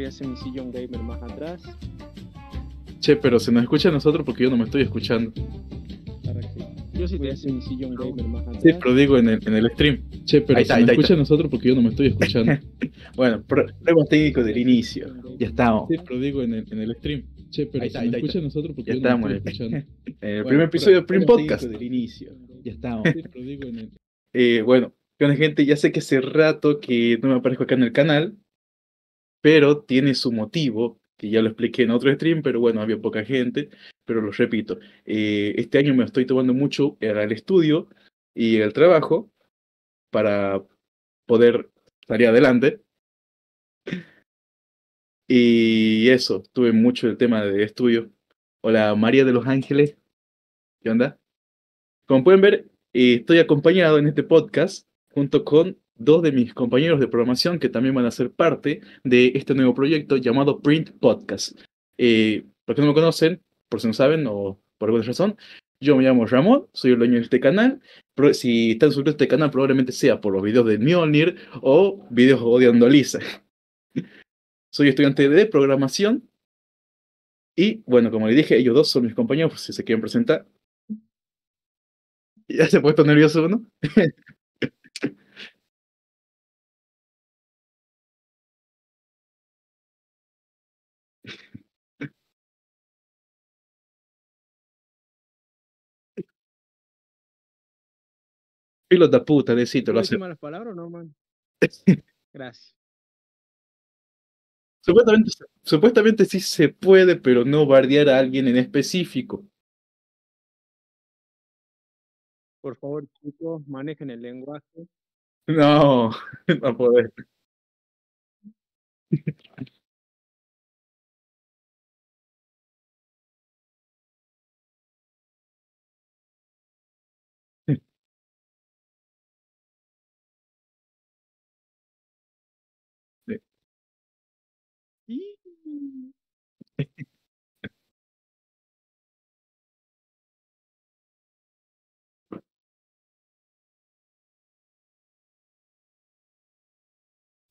voy hacer mi sillón gamer más atrás. Che, pero se nos escucha a nosotros porque yo no me estoy escuchando. ¿Para qué? Yo sí voy te hacer mi sillón gamer más atrás. Sí, pero digo en el, en el stream. Che, pero se nos escucha a nosotros porque yo no me estoy escuchando. bueno, problemas técnicos del inicio. Ya estamos. Sí, pero digo en el, en el stream. Che, pero se nos escucha a nosotros porque yo no me estoy escuchando. el primer episodio del primer podcast. del inicio. Ya estamos. Sí, digo en el... eh, bueno, bueno, gente, ya sé que hace rato que no me aparezco acá en el canal, pero tiene su motivo, que ya lo expliqué en otro stream, pero bueno, había poca gente, pero lo repito, eh, este año me estoy tomando mucho el estudio y el trabajo para poder salir adelante. Y eso, tuve mucho el tema de estudio. Hola María de los Ángeles, ¿qué onda? Como pueden ver, eh, estoy acompañado en este podcast junto con dos de mis compañeros de programación que también van a ser parte de este nuevo proyecto llamado Print Podcast. Eh, para no me conocen, por si no saben o por alguna razón, yo me llamo Ramón, soy el dueño de este canal. si están suscritos a este canal, probablemente sea por los videos de Mjolnir o videos odiando a Lisa. soy estudiante de programación. Y bueno, como les dije, ellos dos son mis compañeros, pues, si se quieren presentar. Ya se ha puesto nervioso, ¿no? Pilota de puta, necesito lo malas palabras no, Gracias. Supuestamente, sí se puede, pero no bardear a alguien en específico. Por favor, chicos, manejen el lenguaje. No, no poder.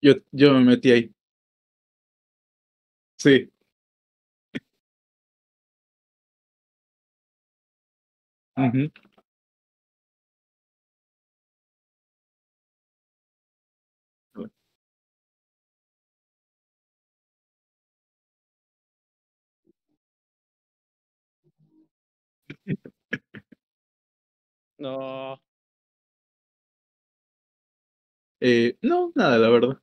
Yo, yo me metí ahí. Sí. mhm No. Eh, no, nada, la verdad.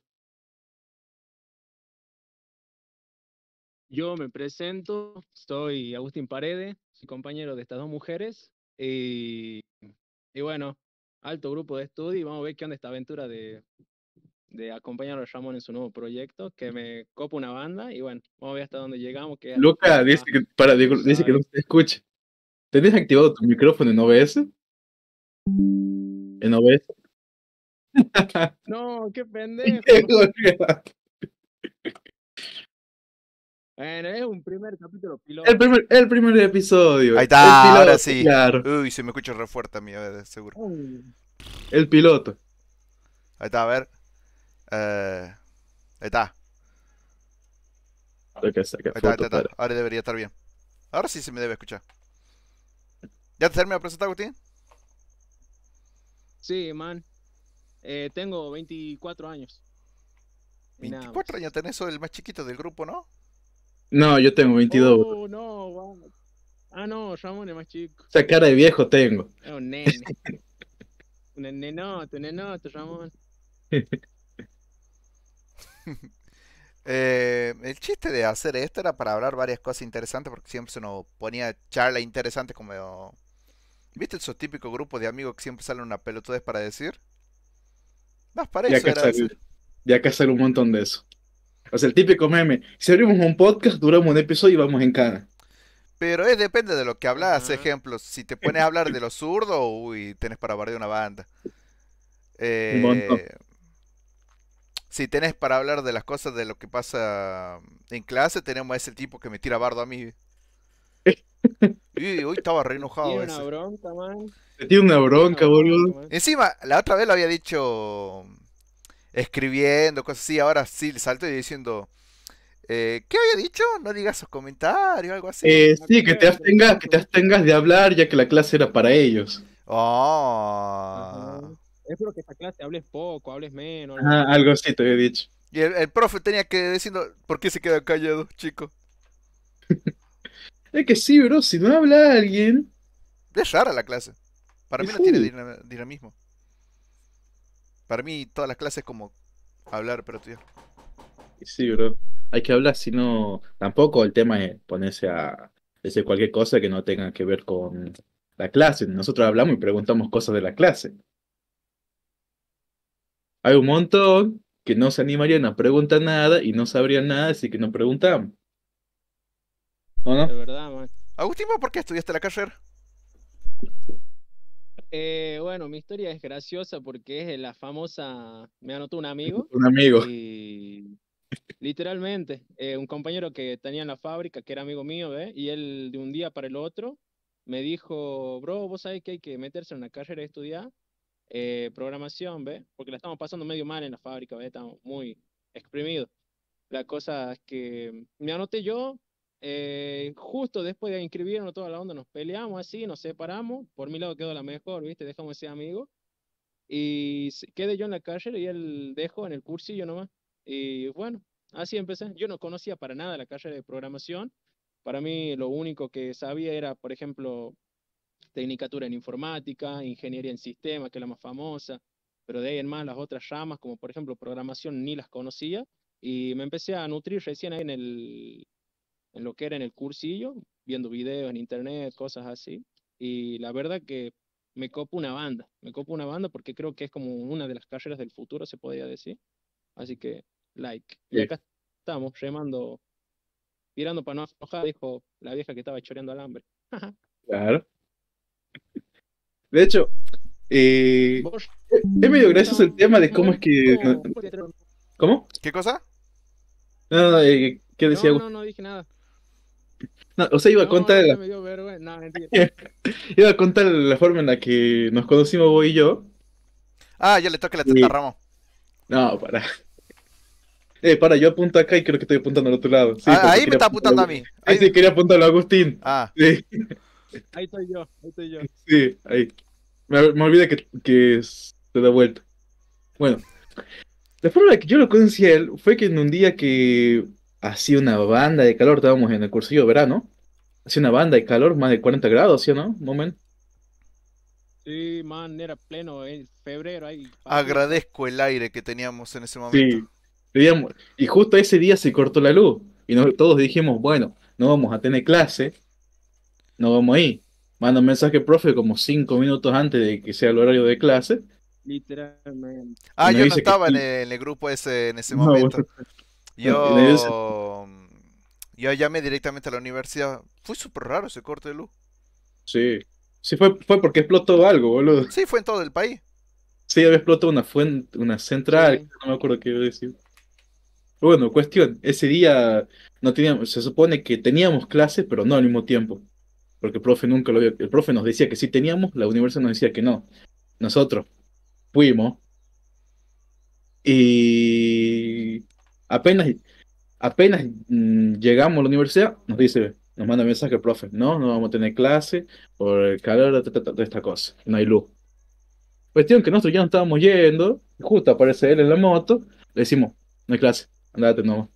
Yo me presento, soy Agustín Parede, soy compañero de estas dos mujeres y, y bueno, alto grupo de estudio y vamos a ver qué onda esta aventura de, de acompañar a Ramón en su nuevo proyecto, que me copa una banda y bueno, vamos a ver hasta dónde llegamos. Luca dice, que, para, dice que no se escucha. ¿Tenés activado tu micrófono en OBS? ¿No ves? no, qué pendejo. Bueno, es un primer capítulo piloto. El primer, episodio. Ahí está, ahora sí. Uy, se me escucha re fuerte a mí, seguro. El piloto. Ahí está, a ver. Eh, ahí está. Ahí está, Ahora debería estar bien. Ahora sí se me debe escuchar. ¿Ya te terminó de presentar, Agustín? Sí, man. Eh, tengo 24 años. 24 años tenés, soy el más chiquito del grupo, ¿no? No, yo tengo 22. No, no, Ah, no, Ramón es más chico. O Esa cara de viejo tengo. Es un nene. un nenote, un nenote, Ramón. eh, el chiste de hacer esto era para hablar varias cosas interesantes, porque siempre se nos ponía charla interesante como ¿Viste esos típicos grupos de amigos que siempre salen una pelota pelotudez para decir? Más para Ya que hacer un montón de eso. O sea, el típico meme. Si abrimos un podcast, duramos un episodio y vamos en cara. Pero es depende de lo que hablas. Ejemplo, si te pones a hablar de los zurdo, uy, tenés para hablar de una banda. Eh, si tenés para hablar de las cosas de lo que pasa en clase, tenemos a ese tipo que me tira bardo a mí. Y hoy estaba re enojado. Tiene una bronca, man. Tiene una bronca, boludo. Encima, la otra vez lo había dicho mm, escribiendo, cosas así. Ahora sí, salto y diciendo. Eh, ¿Qué había dicho? No digas sus comentarios, algo así. Eh, sí, que te, abstengas, que te abstengas de hablar ya que la clase era para ellos. Oh. lo -huh. Espero que esta clase hables poco, hables menos. Algo, ah, algo así te había dicho. Y el, profe tenía que diciendo, ¿por qué se queda callado, chico? Es que sí, bro, si no habla alguien. Es rara la clase. Para mí no tiene dinamismo. Para mí todas las clases es como hablar, pero tío. Sí, bro. Hay que hablar, si no. Tampoco el tema es ponerse a decir cualquier cosa que no tenga que ver con la clase. Nosotros hablamos y preguntamos cosas de la clase. Hay un montón que no se animarían a preguntar nada y no sabrían nada, así que no preguntamos. De verdad, man. Agustín, ¿por qué estudiaste la carrera? Eh, bueno, mi historia es graciosa porque es la famosa. Me anotó un amigo. Un amigo. Y literalmente, eh, un compañero que tenía en la fábrica, que era amigo mío, ¿ves? y él de un día para el otro me dijo: Bro, vos sabés que hay que meterse en una carrera y estudiar eh, programación, ¿ves? Porque la estamos pasando medio mal en la fábrica, ¿ves? Estamos muy exprimidos. La cosa es que me anoté yo, eh, justo después de inscribirnos toda la onda, nos peleamos así, nos separamos. Por mi lado quedó la mejor, ¿viste? Dejamos ese amigo. Y quedé yo en la carrera y él dejó en el cursillo nomás. Y bueno, así empecé. Yo no conocía para nada la carrera de programación. Para mí lo único que sabía era, por ejemplo, tecnicatura en informática, ingeniería en sistemas, que es la más famosa. Pero de ahí en más las otras ramas, como por ejemplo programación, ni las conocía. Y me empecé a nutrir recién ahí en el en lo que era en el cursillo, viendo videos en internet, cosas así. Y la verdad que me copo una banda, me copo una banda porque creo que es como una de las carreras del futuro, se podría decir. Así que, like. Y acá estamos remando, tirando para no aflojar, dijo la vieja que estaba choreando hambre. claro. De hecho, es medio gracioso el tema de cómo es que. ¿Cómo? ¿Qué cosa? No, ¿qué decía? No, no, no dije nada. No, o sea, iba a contar. la... iba a contar la forma en la que nos conocimos vos y yo. Ah, ya le toca la teta Ramo. No, para. Eh, para, yo apunto acá y creo que estoy apuntando al otro lado. ah, ahí me está apuntando a mí. Ahí sí, quería apuntarlo a Agustín. Ah. Ahí estoy yo, ahí estoy yo. Sí, ahí. Me, olvidé que, que se da vuelta. Bueno. La forma en la que yo lo conocí a él fue que en un día que hacía una banda de calor, estábamos en el cursillo de verano, hacía una banda de calor, más de 40 grados, ¿sí o no, Moment? Sí, man, era pleno, en febrero ahí. Agradezco el aire que teníamos en ese momento. Sí, y justo ese día se cortó la luz, y todos dijimos, bueno, no vamos a tener clase, no vamos ahí. Manda un mensaje, profe, como cinco minutos antes de que sea el horario de clase. Literalmente. Ah, yo no estaba en, el, grupo ese en ese momento. Yo, mm, yo llamé directamente a la universidad. Fue súper raro ese corte de luz. Sí. Sí, fue, fue porque explotó algo, boludo. Sí, fue en todo el país. Sí, había explotado una fuente, una central, no me acuerdo qué iba a decir. Bueno, cuestión, ese día no teníamos, se supone que teníamos clases, pero no al mismo tiempo. Porque profe nunca El profe nos decía que sí teníamos, la universidad nos decía que no. Nosotros fuimos. Y Apenas, apenas mm, llegamos a la universidad, nos dice, nos manda mensaje, profe, no, no vamos a tener clase por el calor de esta cosa, no hay luz. Cuestión que nosotros ya nos estábamos yendo, justo aparece él en la moto, le decimos, no hay clase, andate nomás.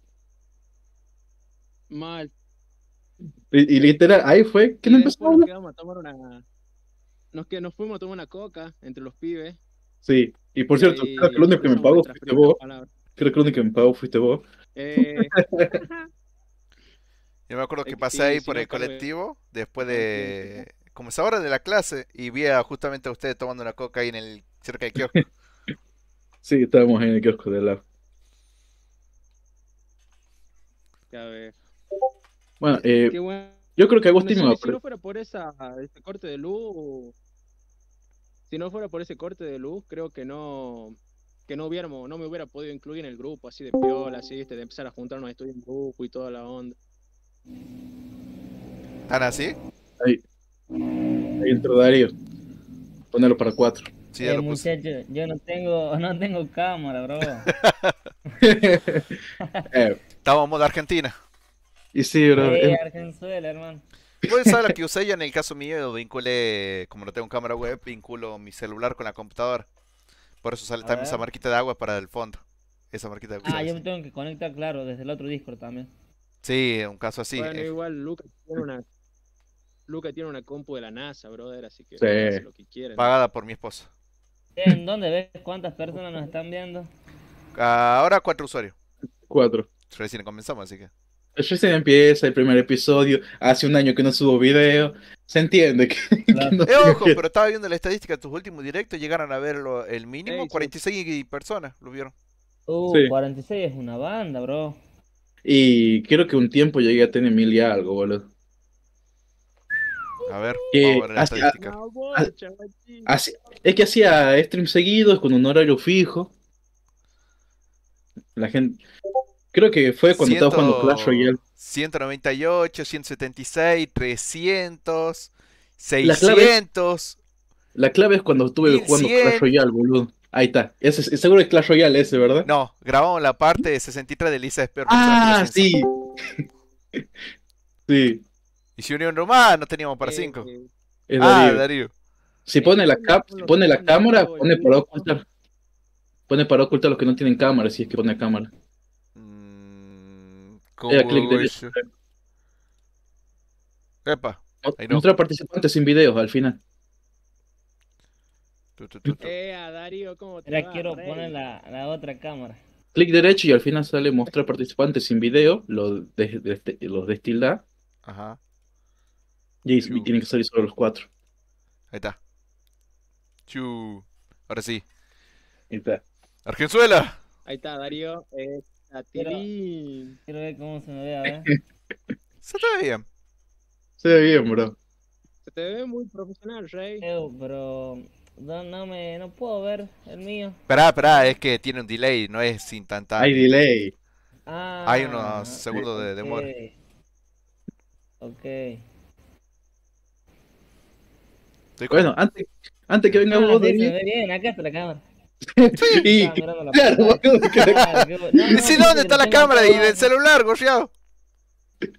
Mal. Y, literal, ahí fue que no Nos, a tomar una... nos, que, nos fuimos a tomar una coca entre los pibes. Sí, y por cierto, creo que único que me pagó fue vos. Creo que el único que me fuiste vos. Eh. Yo me acuerdo que eh, pasé ahí por el colectivo después de. Como es ahora de la clase y vi a, justamente a ustedes tomando una coca ahí en el, cerca del kiosco. Sí, estábamos en el kiosco de la. Ya ves. Bueno, eh, yo creo que Agustín me Si no fuera por ese este corte de luz, si no fuera por ese corte de luz, creo que no, que no hubiéramos, no me hubiera podido incluir en el grupo, así de piola, así, este, de empezar a juntarnos a estudiar en grupo y toda la onda. Ana, ¿sí? Ahí. Ahí entró Darío. Ponelo para cuatro. Sí, eh, yo no tengo, no tengo cámara, bro. eh. Estábamos de Argentina. Y sí, bro. Eh, Argenzuela, hermano. Puedes la que usé yo en el caso mío, vinculé, como no tengo cámara web, vinculo mi celular con la computadora. Por eso sale también esa marquita de agua para el fondo. Esa marquita Ah, yo me tengo que conectar, claro, desde el otro Discord también. Sí, un caso así. Bueno, eh. igual Luca tiene una. compu de la NASA, brother, así que sí. lo que quiera. Pagada por mi esposa. ¿En dónde ves cuántas personas nos están viendo? Ahora cuatro usuarios. Cuatro. Recién comenzamos, así que. Recién empieza el primer episodio. Hace un año que no subo video se entiende que, eh, ojo, pero estaba viendo la estadística de tus últimos directos llegaron a verlo el mínimo, 46 personas lo vieron. Uh, 46 es una banda, bro. Y creo que un tiempo llegué a tener mil y algo, boludo. A ver, que eh, vamos a ver la estadística. Ah, ah, es que hacía stream seguidos con un horario fijo. La gente, Creo que fue cuando estaba jugando Clash Royale. 198, 176, 300, 600. La clave, es, cuando estuve jugando Clash Royale, boludo. Ahí está. Ese, seguro es Clash Royale ese, ¿verdad? No, grabamos la parte de 63 de Lisa Ah, sí. sí. Y si Unión Romana no teníamos para 5. Ah, Darío. Si pone la, pone la cámara, pone para ocultar. Pone para ocultar los que no tienen cámara, si es que pone cámara. Epa. Otra participante sin video, al final. Tu, eh, Darío, ¿cómo te quiero poner la, otra cámara. Clic derecho y al final sale mostrar participantes sin video, los, de, de, destilda. Ajá. Y, tienen que salir solo los cuatro. Ahí está. Chu. Ahora sí. Ahí Argenzuela. Ahí está, Darío. Eh, Quiero, quiero ver cómo se me ve Se te ve bien. Se ve bien, bro. Se te ve muy profesional, Rey. pero no, me, no puedo ver el mío. Espera, espera, es que tiene un delay, no es sin tanta. Hay delay. Ah, Hay unos segundos de demora. Ok. bueno, antes, antes que venga un ah, poco. se ve bien, acá está la cámara. Sí, y, ah, claro, ah, ¿dónde está la cámara? Y del celular, gorreado.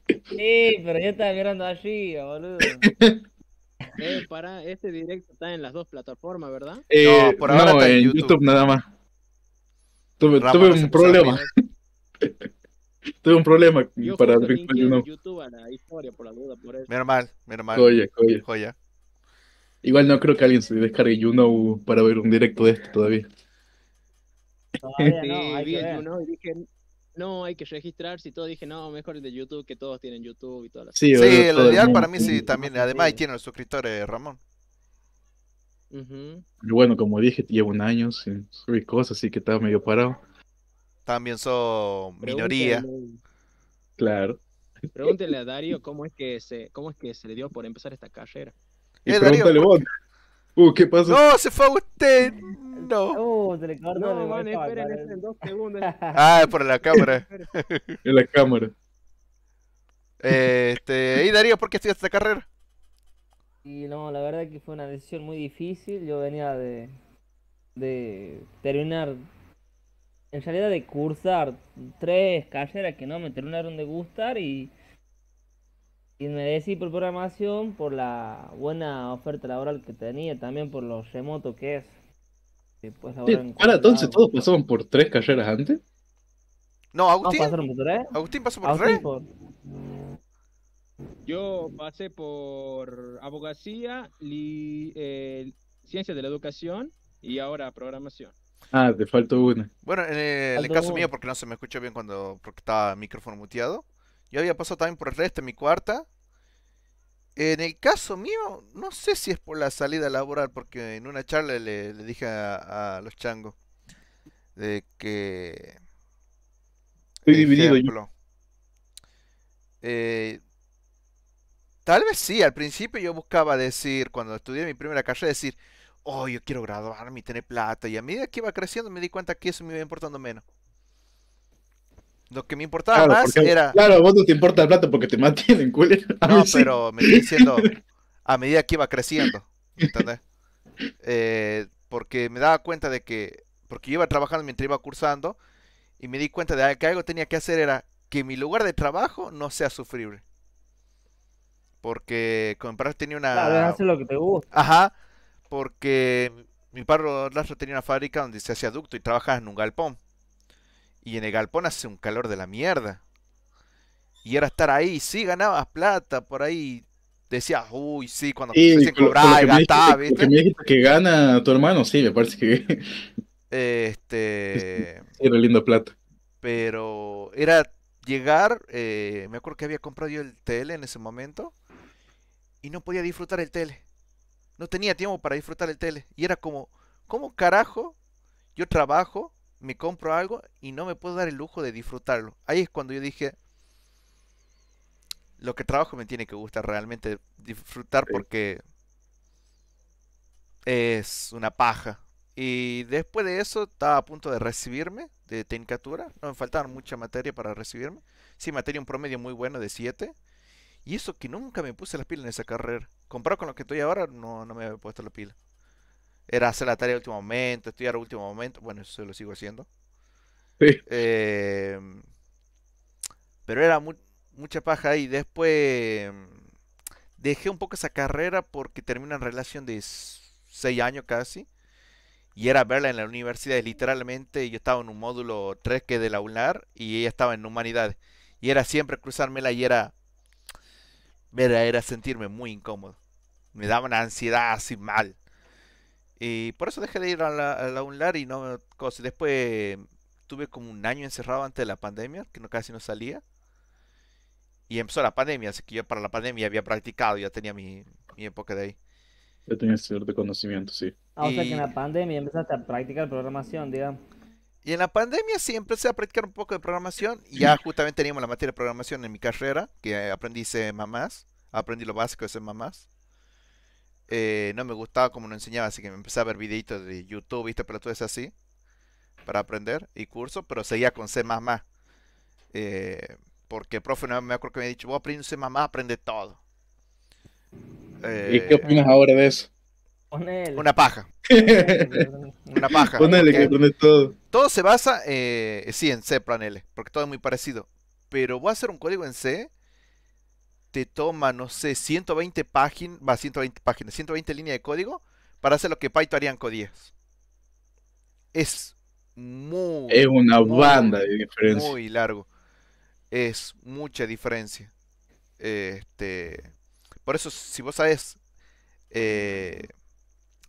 Sí, pero yo estaba mirando allí, boludo. Eh, para, este directo está en las dos plataformas, ¿verdad? Eh, no, por ahora no, está en, YouTube. nada más. Tuve, un problema. tuve un problema para el en YouTube a la historia por la por eso. mal, mal. joya. Igual no creo que alguien se descargue YouNow para ver un directo de esto todavía. no, hay que y dije, no, hay que registrarse y todo. Dije, no, mejor el de YouTube, que todos tienen YouTube y todas las Sí, cosas. el ideal para mí sí, también. Además, ahí tiene los suscriptores, Ramón. Y bueno, como dije, llevo un año sin subir cosas, así que estaba medio parado. También son minoría. Claro. Pregúntenle a Dario cómo es que se, cómo es que se le dio por empezar esta carrera. Y eh, Uh, ¿qué pasó? No, se fue usted. No. Uh, se le cortó no, esperen dos segundos. Ah, es por la cámara. en la cámara. este, ¿y Darío por qué estudiaste esta carrera? Y no, la verdad que fue una decisión muy difícil. Yo venía de, de terminar, en realidad de cursar tres carreras que no me terminaron de gustar y y me decís por programación, por la buena oferta laboral que tenía, también por lo remoto que es. Después pues ahora entonces todos pasaban por tres carreras antes. No, Agustín. por tres. Agustín pasó por tres. Yo pasé por abogacía, li, eh, ciencias de la educación y ahora programación. Ah, te faltó una. Bueno, en el, caso mío, porque no se me escuchó bien cuando porque estaba micrófono muteado, yo había pasado también por el resto mi cuarta. En el caso mío, no sé si es por la salida laboral, porque en una charla le, dije a, los changos de que. Estoy dividido eh, tal vez sí, al principio yo buscaba decir, cuando estudié mi primera carrera, decir, oh, yo quiero graduarme y tener plata. Y a medida que iba creciendo me di cuenta que eso me iba importando menos. Lo que me importaba más era. Claro, vos no te importa el plato porque te mantienen, culero. no, pero me estoy diciendo a medida que iba creciendo. ¿Entendés? Eh, porque me daba cuenta de que. Porque yo iba trabajando mientras iba cursando. Y me di cuenta de que algo tenía que hacer era que mi lugar de trabajo no sea sufrible. Porque con mi padre tenía una. Claro, lo que te gusta. Ajá. Porque mi padre Lastro tenía una fábrica donde se hacía ducto y trabajaba en un galpón. Y en el galpón hace un calor de la mierda. Y era estar ahí, sí ganabas plata por ahí. Decías, uy, sí, cuando te te cobrar, gastar, ¿viste? Que, que gana tu hermano, sí, me parece que. Este. Era lindo plata. Pero era llegar. Eh, me acuerdo que había comprado yo el tele en ese momento. Y no podía disfrutar el tele. No tenía tiempo para disfrutar el tele. Y era como, ¿cómo carajo yo trabajo me compro algo y no me puedo dar el lujo de disfrutarlo. Ahí es cuando yo dije, lo que trabajo me tiene que gustar realmente disfrutar porque es una paja. Y después de eso estaba a punto de recibirme de Tecnicatura. No me faltaba mucha materia para recibirme. Sí, materia un promedio muy bueno de 7. Y eso que nunca me puse las pilas en esa carrera. Comparado con lo que estoy ahora, no, no me he puesto la pila era hacer la tarea último momento, estudiar al último momento. Bueno, eso lo sigo haciendo. Sí. Em, pero era mucha paja y después dejé un poco esa carrera porque terminé en relación de seis años casi. Y era verla en la universidad. literalmente yo estaba en un módulo 3 que de la UNAR y ella estaba en humanidades. Y era siempre cruzármela y era... Era, era sentirme muy incómodo. Me daba una ansiedad así mal. Y por eso dejé de ir a la, a UNLAR y no Después tuve como un año encerrado antes de la pandemia, que no, casi no salía. Y empezó la pandemia, así que yo para la pandemia había practicado, ya tenía mi, mi época de ahí. yo tenía cierto conocimiento, sí. Ah, o sea que en la pandemia empezaste a practicar programación, digamos. Y en la pandemia sí empecé a practicar un poco de programación. Y ya justamente teníamos la materia de programación en mi carrera, que aprendí C mamás. aprendí lo básico de C mamás. Eh, no me gustaba como lo enseñaba, así que me empecé a ver videitos de YouTube, viste, pero todo es así, para aprender y curso, pero seguía con C++. Eh, porque el profe me acuerdo que me he dicho, vos aprendes C++, aprende todo. ¿Y qué eh, opinas ahora de eso? Una paja. una paja. Ponele que todo. Todo se basa, sí, en C, planele. porque todo es muy parecido. Pero voy a hacer un código en C te toma, no sé, 120 páginas, va, 120 páginas, 120 líneas de código para hacer lo que Python haría en codías. Es muy... Es una banda de diferencia. Muy largo. Es mucha diferencia. Este, por eso, si vos sabes eh,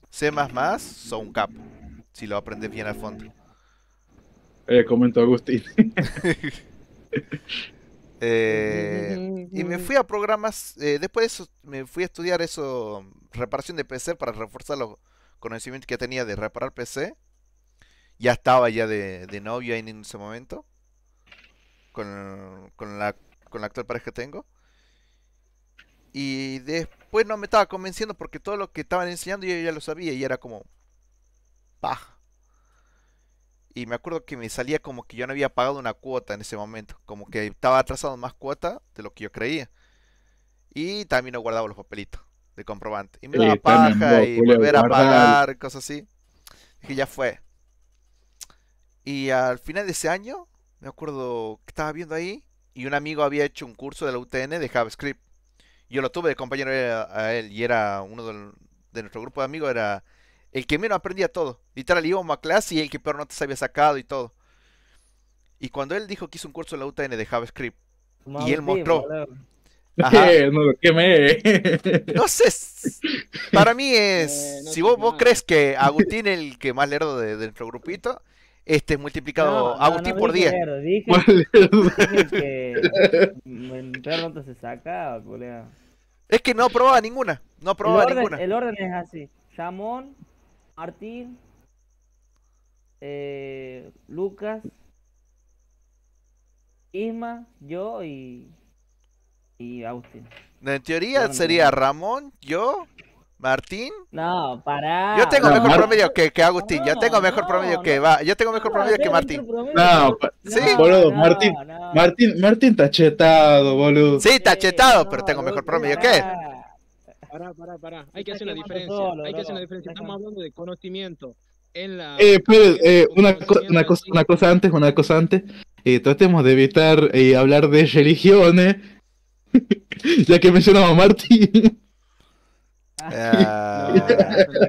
C++, son un capo. Si lo aprendes bien al fondo. Eh, comentó Agustín. Eh, y me fui a programas, eh, después de eso me fui a estudiar eso, reparación de PC para reforzar los conocimientos que tenía de reparar PC. Ya estaba ya de, novio en ese momento, con, la, con la actual pareja que tengo. Y después no me estaba convenciendo porque todo lo que estaban enseñando yo ya lo sabía y era como, paja y me acuerdo que me salía como que yo no había pagado una cuota en ese momento. Como que estaba atrasado más cuota de lo que yo creía. Y también no guardaba los papelitos de comprobante. Y me daba paja y volver a pagar, cosas así. Y ya fue. Y al final de ese año, me acuerdo que estaba viendo ahí y un amigo había hecho un curso de la UTN de JavaScript. Yo lo tuve de compañero eh, a él y era uno de, de nuestro grupo de amigos, era el que menos aprendía todo. Literal, íbamos a clase y el que peor no te había sacado y todo. Y cuando él dijo que hizo un curso en la UTN de JavaScript, y él mostró. Eh, no, no sé. Para mí eh, es. si vos, vos crees que Agustín el que más lerdo de, de grupito, este es multiplicado Agustín por 10. dije, no se sacaba, Es que no probaba ninguna. No probaba ninguna. El orden es así. Jamón, Martín, eh, Lucas, Isma, yo y, y Agustín En teoría sería Ramón, yo, Martín. No, para. Yo tengo mejor promedio que, Agustín. yo tengo mejor promedio que va. Yo tengo mejor promedio que Martín. No, sí. Boludo, Martín, Martín, Martín tachetado, boludo. Sí, tachetado, pero tengo mejor promedio que pará, pará, pará. Hay que hacer una diferencia. Hay que hacer una diferencia. Estamos hablando de conocimiento. En la... Eh, eh, una, cosa, una, cosa, antes, una cosa antes. Eh, tratemos de evitar eh, hablar de religiones. ya que mencionaba a Martín. Ah.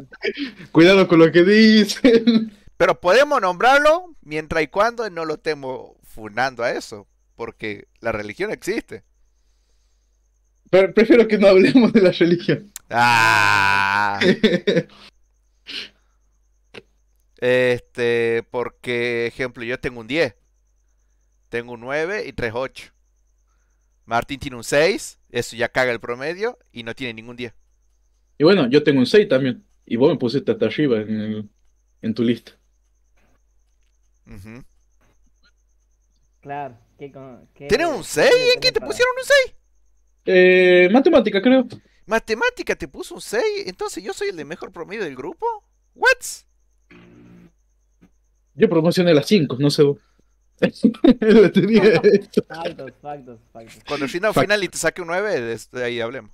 Cuidado con lo que dicen. Pero podemos nombrarlo mientras y cuando no lo estemos funando a eso. Porque la religión existe prefiero que no hablemos de la religión. Ah. este, porque, ejemplo, yo tengo un 10. Tengo un 9 y 3, 8. Martín tiene un 6, eso ya caga el promedio y no tiene ningún 10. Y bueno, yo tengo un 6 también. Y vos me pusiste hasta arriba en, tu lista. Claro. ¿qué, qué, tienes un 6? ¿En qué te pusieron un 6? Eh, matemática, creo. Matemática te puso un 6, entonces yo soy el de mejor promedio del grupo. ¿What? Yo promocioné las 5, no sé Cuando el final, final y te saque un 9, de este, ahí hablemos.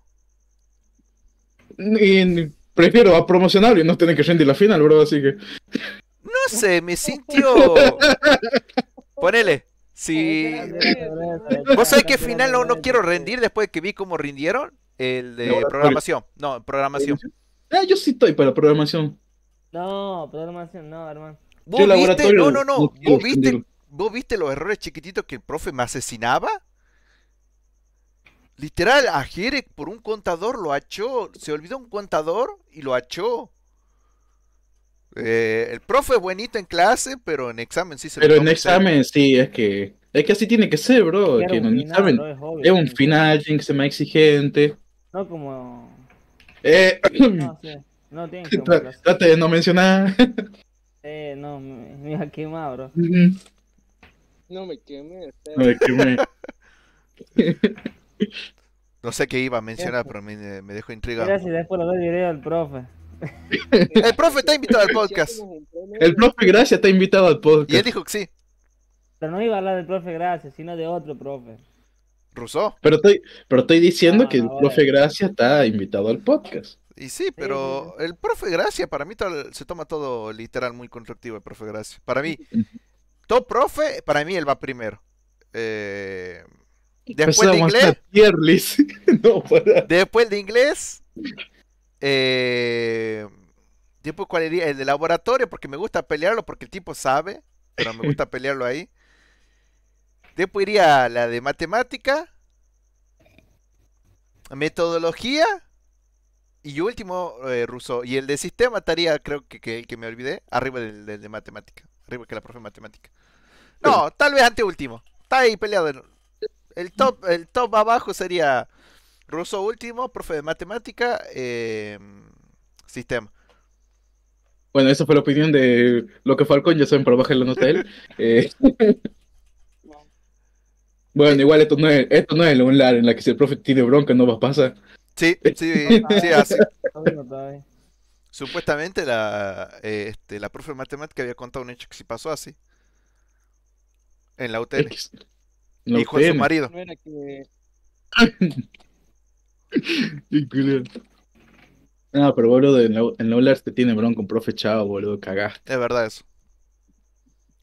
Y prefiero a promocionar y no tener que rendir la final, bro, así que. No sé, me sintió. Ponele, Sí. Vos sabés que al final no, quiero rendir después de que vi cómo rindieron el de programación. No, programación. Ah, yo sí estoy para programación. No, programación no, hermano. ¿Vos viste? No, no, no. ¿Vos, viste, los errores chiquititos que el profe me asesinaba? Literal, a Jerez por un contador lo achó. Se olvidó un contador y lo achó. Eh, el profe es buenito en clase, pero en examen sí se Pero en examen sí, es que es que así tiene que ser, bro. Que es, es, un final, que que me más exigente. No como. Eh, no, sí, no tiene que Trate de no mencionar. eh, no, me, iba a quemar bro. No me quemé. No me quemé. no sé qué iba a mencionar, este. pero me, dejó intrigado. Gracias, después lo doy video al profe. El profe está invitado al podcast. El profe Gracia está invitado al podcast. Y él dijo que sí. Pero no iba a hablar del profe Gracia, sino de otro profe. Rusó. Pero estoy, pero estoy diciendo ah, que el profe Gracia está invitado al podcast. Y sí, pero el profe Gracia, para mí se toma todo literal muy constructivo el profe Gracia. Para mí, todo profe, para mí él va primero. Eh, después de inglés. no, Después de inglés, eh, ¿Tipo cuál iría? El de laboratorio, porque me gusta pelearlo, porque el tipo sabe, pero me gusta pelearlo ahí. Después iría la de matemática, metodología y último, eh, ruso. Y el de sistema estaría, creo que, que, que me olvidé, arriba del, de matemática. Arriba que la profe de matemática. No, tal vez anteúltimo. Está ahí peleado. El top, el top abajo sería Ruso último, profe de matemática, em, sistema. Bueno, esa fue la opinión de lo que Falcon, ya saben, para bajar la nota eh. bueno, igual esto no es, esto no es en la que si el profe tiene bronca no va a pasar. Sí, sí, sí, así. Supuestamente la, eh, este, la profe de matemática había contado un hecho que sí pasó así. En la UTN. Hijo de su marido. No, ah, pero boludo, en la, te tiene bronco un profe chavo, boludo, cagaste. Es verdad eso.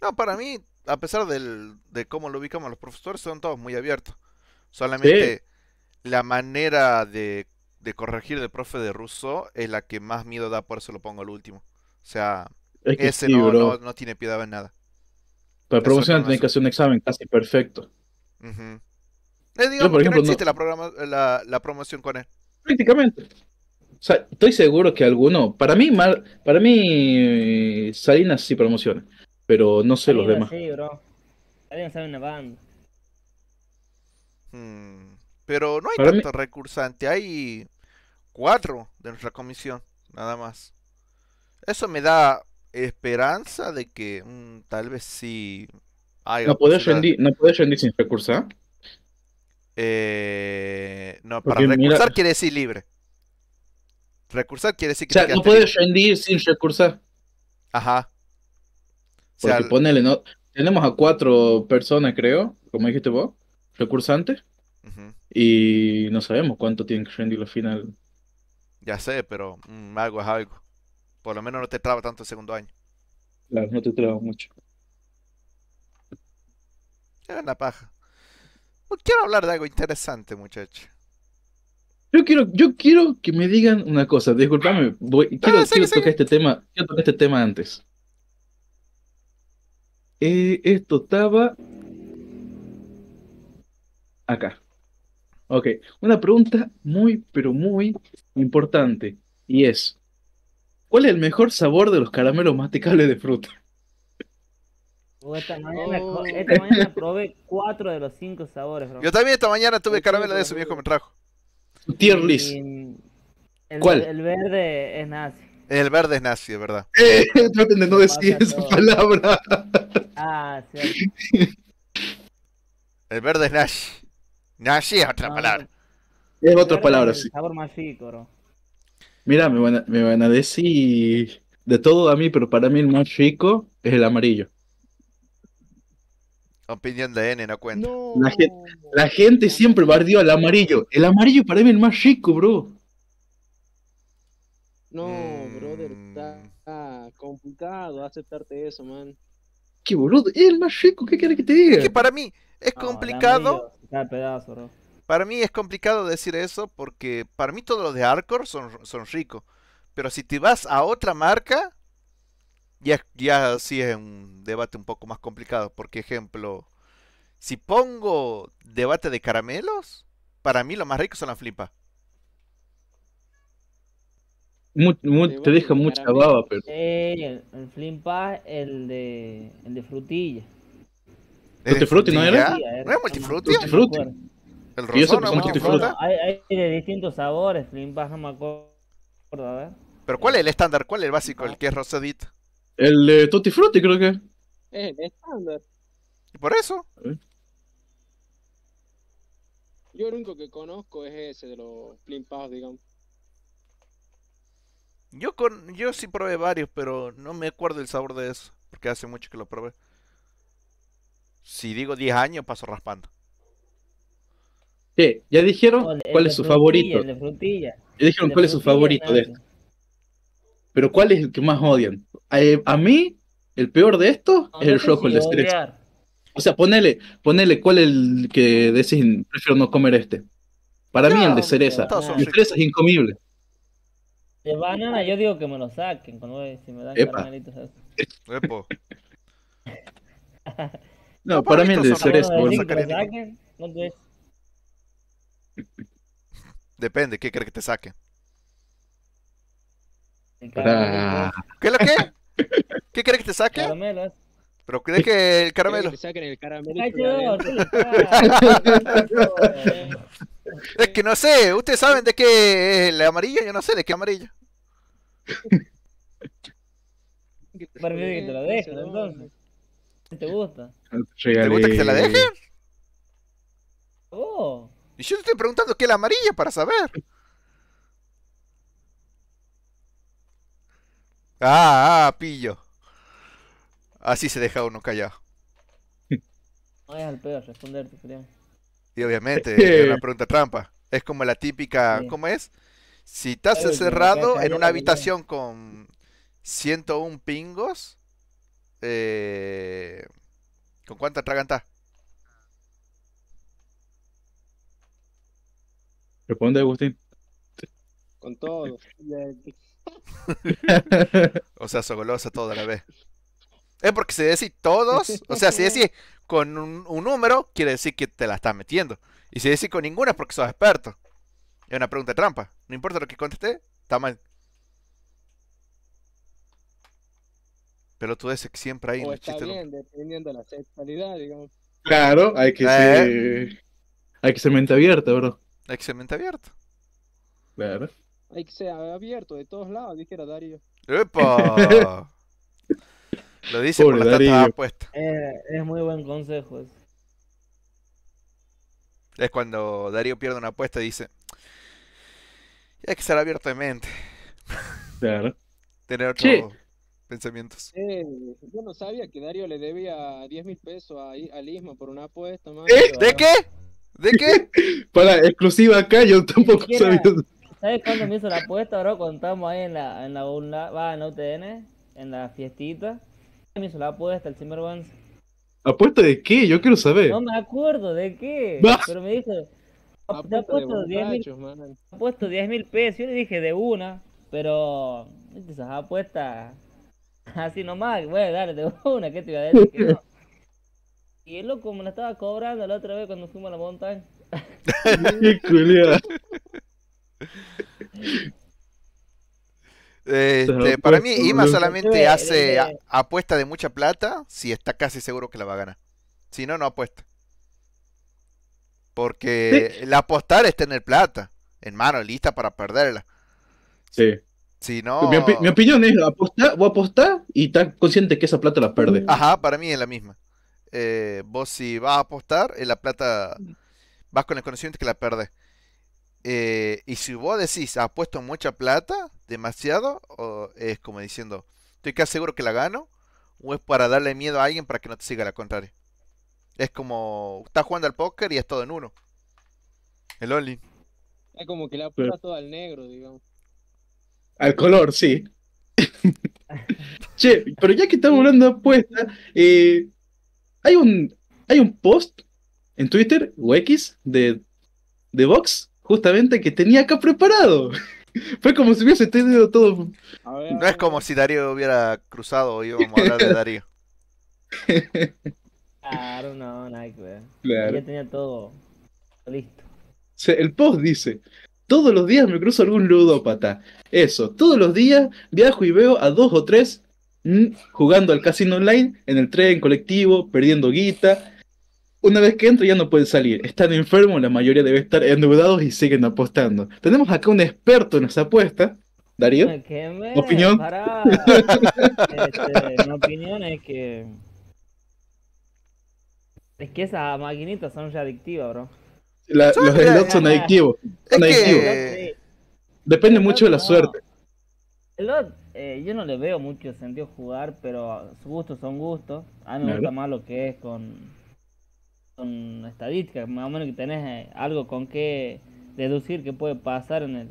No, para mí, a pesar de cómo lo ubicamos los profesores, son todos muy abiertos. Solamente la manera de, de corregir de profe de ruso es la que más miedo da, por eso lo pongo al último. O sea, ese no, tiene piedad en nada. Para promocionar tenés que hacer un examen casi perfecto. Eh, por ejemplo, no existe La, promoción con él. Prácticamente. estoy seguro que alguno. Para mí, para mí Salinas sí promociona. Pero no sé los demás. Sí, bro. Salinas sabe una banda. Hmm, pero no hay tanto recursante. Hay cuatro de nuestra comisión. Nada más. Eso me da esperanza de que mm, tal vez sí. no, rendir, no podés rendir sin recursar. Eh, no, para recursar quiere decir libre. Recursar quiere decir que. O no puedes rendir sin recursar. Ajá. o sea, ponele, ¿no? Tenemos a cuatro personas, creo, como dijiste vos, recursantes. Y no sabemos cuánto tienen que rendir al final. Ya sé, pero mm, algo es algo. Por lo menos no te traba tanto el segundo año. Claro, no te traba mucho. Es una paja. Quiero hablar de algo interesante, muchacho. Yo quiero, yo quiero que me digan una cosa, disculpame, voy, ah, este quiero, tocar este tema, este tema antes. Eh, esto estaba acá. Ok, una pregunta muy, pero muy importante. Y es, ¿cuál es el mejor sabor de los caramelos masticables de fruta? Oh, esta mañana, oh. probé cuatro de los cinco sabores, bro. Yo también esta mañana tuve caramelo de eso, viejo me trajo. Tier list. El, ¿Cuál? El verde es nazi. El verde es nazi, es verdad. Eh, no decir esa palabra. Ah, sí. El verde es nazi. Nazi es otra palabra. Es otra palabra, Sabor más rico, bro. Mira, me van, a, me van a decir de todo a mí, pero para mí el más rico es el amarillo. Opinión de N, no cuenta. La, gente, siempre bardió al amarillo. El amarillo para mí es el más chico, bro. No, mm. brother, está, complicado aceptarte eso, man. Qué boludo, es el más chico, ¿qué quieres que te diga? Es que para mí es complicado. Para mí es complicado decir eso porque para mí todos los de Arcor son, son ricos. Pero si te vas a otra marca, ya, ya sí es un debate un poco más complicado, porque ejemplo, si pongo debate de caramelos, para mí lo más rico son las flipas. te deja mucha baba, pero. el, el el de, el de frutilla. no era? ¿No era multifruti? El rosón no, multifruta. Hay, hay, de distintos sabores, flimpa, no me acuerdo. A ver. ¿Pero cuál es el estándar? ¿Cuál es el básico? ¿El que es rosadito? El de Tutti Frutti, creo que. el estándar. ¿Y por eso? Eh. Yo el único que conozco es ese de los Plimpados, digamos. Yo con, yo sí probé varios, pero no me acuerdo el sabor de eso, porque hace mucho que lo probé. Si digo 10 años, paso raspando. Sí, ya dijeron cuál es su favorito. Ya dijeron cuál es su favorito de esto. Pero ¿cuál es el que más odian? Eh, a, mí, el peor de estos es el rojo, el de estrés. O sea, ponele, ponele cuál es el que decís, prefiero no comer este. Para mí el de cereza. El de cereza es incomible. De banana yo digo que me lo saquen cuando si me dan caramelitos. Epo. no, para mí el de cereza. Depende, ¿qué crees que te saquen? ¿Qué es lo que? ¿Qué crees que te saque? Caramelos. Pero crees que el caramelo. el caramelo. es que no sé, ustedes saben de qué es el amarillo, yo no sé de qué amarillo. Para mí que te entonces. ¿Te gusta? ¿Te gusta que te la dejen? Oh. Y yo te estoy preguntando qué es la amarilla para saber. Ah, ah, pillo. Así se deja uno callado. No es al peor responderte, Julián. Y obviamente, es una pregunta trampa. Es como la típica, ¿cómo es? Si estás encerrado en una habitación con 101 pingos, eh, ¿con cuánta traganta? Responde, Agustín. Con todo. o sea, sogolosa toda la vez. Es porque si decís todos, o sea, si decís con un, número, quiere decir que te la estás metiendo. Y si decís con ninguna es porque sos experto. Es una pregunta trampa. No importa lo que conteste, está mal. Pero tú dices que siempre hay un dependiendo de la sexualidad, Claro, hay que eh. ser. Hay que ser mente abierta, bro. Hay que ser mente abierta. Claro hay que ser abierto de todos lados, dijera Darío. ¡Epa! Lo dice por la puesta. Eh, es muy buen consejo. Es cuando Darío pierde una apuesta y dice: Hay que ser abierto de mente. Claro. Tener otros pensamientos. yo no sabía que Darío le debía 10 mil pesos a, al por una apuesta. ¿Eh? ¿De qué? ¿De qué? Para exclusiva acá, yo tampoco sabía. ¿Sabes cuándo me hizo la apuesta, bro? Contamos ahí en la, en la, va, en la UTN, en la fiestita. Me hizo la apuesta el Timberwolves. ¿Apuesta de qué? Yo quiero saber. No me acuerdo de qué. Pero me dijo, te ha puesto 10 mil pesos. Yo le dije de una, pero esas apuestas así nomás, a dale de una, ¿qué te iba a decir? Y el loco me la estaba cobrando la otra vez cuando fuimos a la montaña. ¡Qué culiada! Este, para pues, mí, Ima solamente hace eh. apuesta de mucha plata si está casi seguro que la va a ganar. Si no, no apuesta. Porque el apostar es tener plata en mano, lista para perderla. Si no... mi, opinión es apostar, voy a apostar y tan consciente que esa plata la pierde. Ajá, para mí es la misma. Eh, vos si vas a apostar, en eh, la plata mm. vas con el conocimiento que la perdes. Eh, y si vos decís, ha ah, puesto mucha plata, demasiado, o es como diciendo, estoy casi seguro que la gano, o es para darle miedo a alguien para que no te siga la contraria. Es como, estás jugando al póker y es todo en uno. El only. Es como que le apuesta todo al negro, digamos. Al color, sí. che, pero ya que estamos hablando de apuestas, eh, hay un hay un post en Twitter o X de, de Vox justamente que tenía acá preparado. Fue como si hubiese tenido todo. no es como si Darío hubiera cruzado o íbamos a hablar de Darío. Claro, no, tenía todo listo. El post dice: Todos los días me cruzo algún ludópata. Eso, todos los días viajo y veo a dos o tres mm, jugando al casino online, en el tren, colectivo, perdiendo guita una vez que entra ya no puede salir. Están enfermos, la mayoría debe estar endeudados y siguen apostando. Tenemos acá un experto en esa apuesta. Darío, ah, ¿opinión? este, mi opinión es que... Es que esas maquinitas son ya adictivas, bro. los slots son ah. adictivos. Depende mucho de la suerte. El eh, yo no le veo mucho sentido jugar, pero sus gustos son gustos. A mí me gusta más lo que es con con estadísticas, más o menos que tenés eh, algo con qué deducir qué puede pasar en el,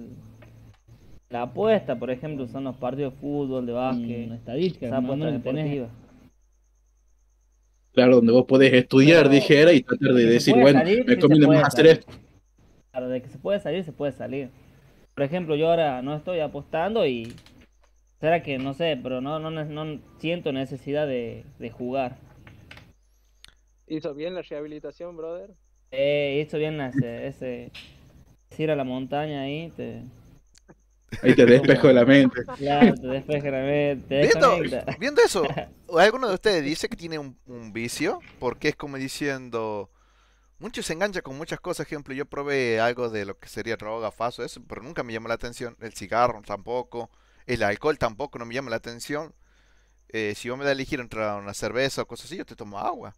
la apuesta, por ejemplo, son los partidos de fútbol, de básquet, mm. estadísticas, más o menos que tenés. Claro, donde vos podés estudiar, dijera, y tratar de decir, bueno, me conviene más hacer Claro, de que se puede salir, se puede salir. Por ejemplo, yo ahora no estoy apostando y será que no sé, pero no, no, no siento necesidad de jugar. ¿Hizo bien la rehabilitación, brother? Eh, hizo bien ese, ese ir a la montaña ahí, te... Ahí te despejo la mente. Claro, te la mente. viendo, viendo, eso, ¿alguno de ustedes dice que tiene un, vicio? Porque es como diciendo... Muchos se enganchan con muchas cosas, ejemplo, yo probé algo de lo que sería droga, faso, eso, pero nunca me llamó la atención. El cigarro tampoco, el alcohol tampoco no me llama la atención. Eh, si yo me da a elegir entre una cerveza o cosas así, yo te tomo agua.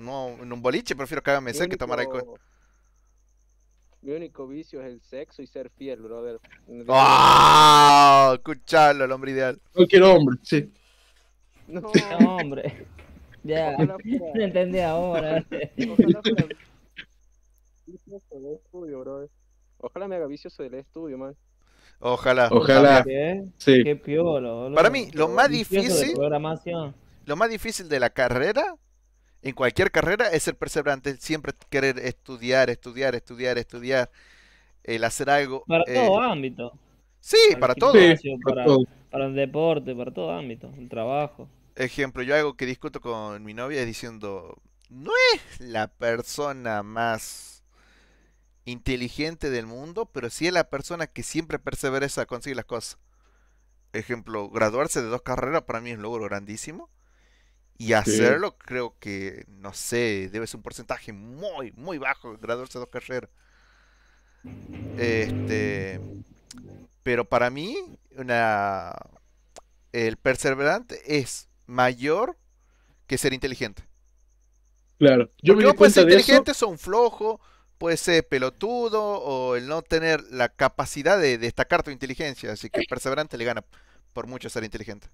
No, en un boliche prefiero cagarme de que tomar alcohol. Mi único vicio es el sexo y ser fiel, brother. ¡Ah! Escucharlo, el hombre ideal. Cualquier hombre, sí. No, hombre. Ya, no entendí ahora. ¿eh? Ojalá me haga vicioso del estudio, man. Ojalá. Ojalá. Sí. Qué Para mí, lo más difícil. Lo más difícil de la carrera en cualquier carrera es el perseverante, siempre querer estudiar, estudiar, estudiar, estudiar, el hacer algo. Para eh, todo ámbito. Sí, para, todo. para, el deporte, para todo ámbito, el trabajo. Ejemplo, yo algo que discuto con mi novia diciendo, no es la persona más inteligente del mundo, pero sí es la persona que siempre persevera a conseguir las cosas. Ejemplo, graduarse de dos carreras para mí es un logro grandísimo y hacerlo creo que, no sé, debe ser un porcentaje muy, muy bajo graduarse de dos carreras. Este, pero para mí, una, el perseverante es mayor que ser inteligente. Claro, yo Porque ser inteligente, son flojo, puede ser pelotudo o el no tener la capacidad de destacar tu inteligencia. Así que el perseverante le gana por mucho ser inteligente.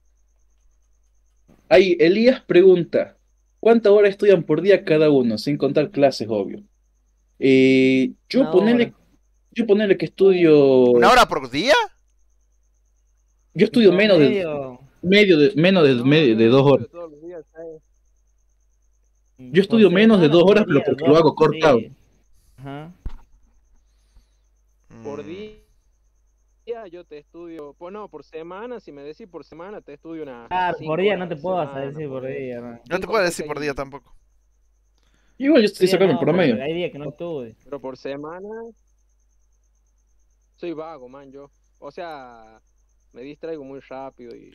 Ahí Elías pregunta, ¿cuántas horas estudian por día cada uno? Sin contar clases, obvio. Eh, yo ponerle yo ponerle que estudio... ¿Una hora por día? Yo estudio menos de... Medio de, menos de, medio de dos horas. Yo estudio menos de dos horas, pero porque lo hago cortado. Mm. Por día yo te estudio, pues no, por semana, si me decís por semana, te estudio una... Ah, por día no te puedo decir por día. No, te puedo decir por día tampoco. Igual yo estoy sacando por promedio. Hay días que no estuve. Pero por semana. Soy vago, man, yo. O sea, me distraigo muy rápido y.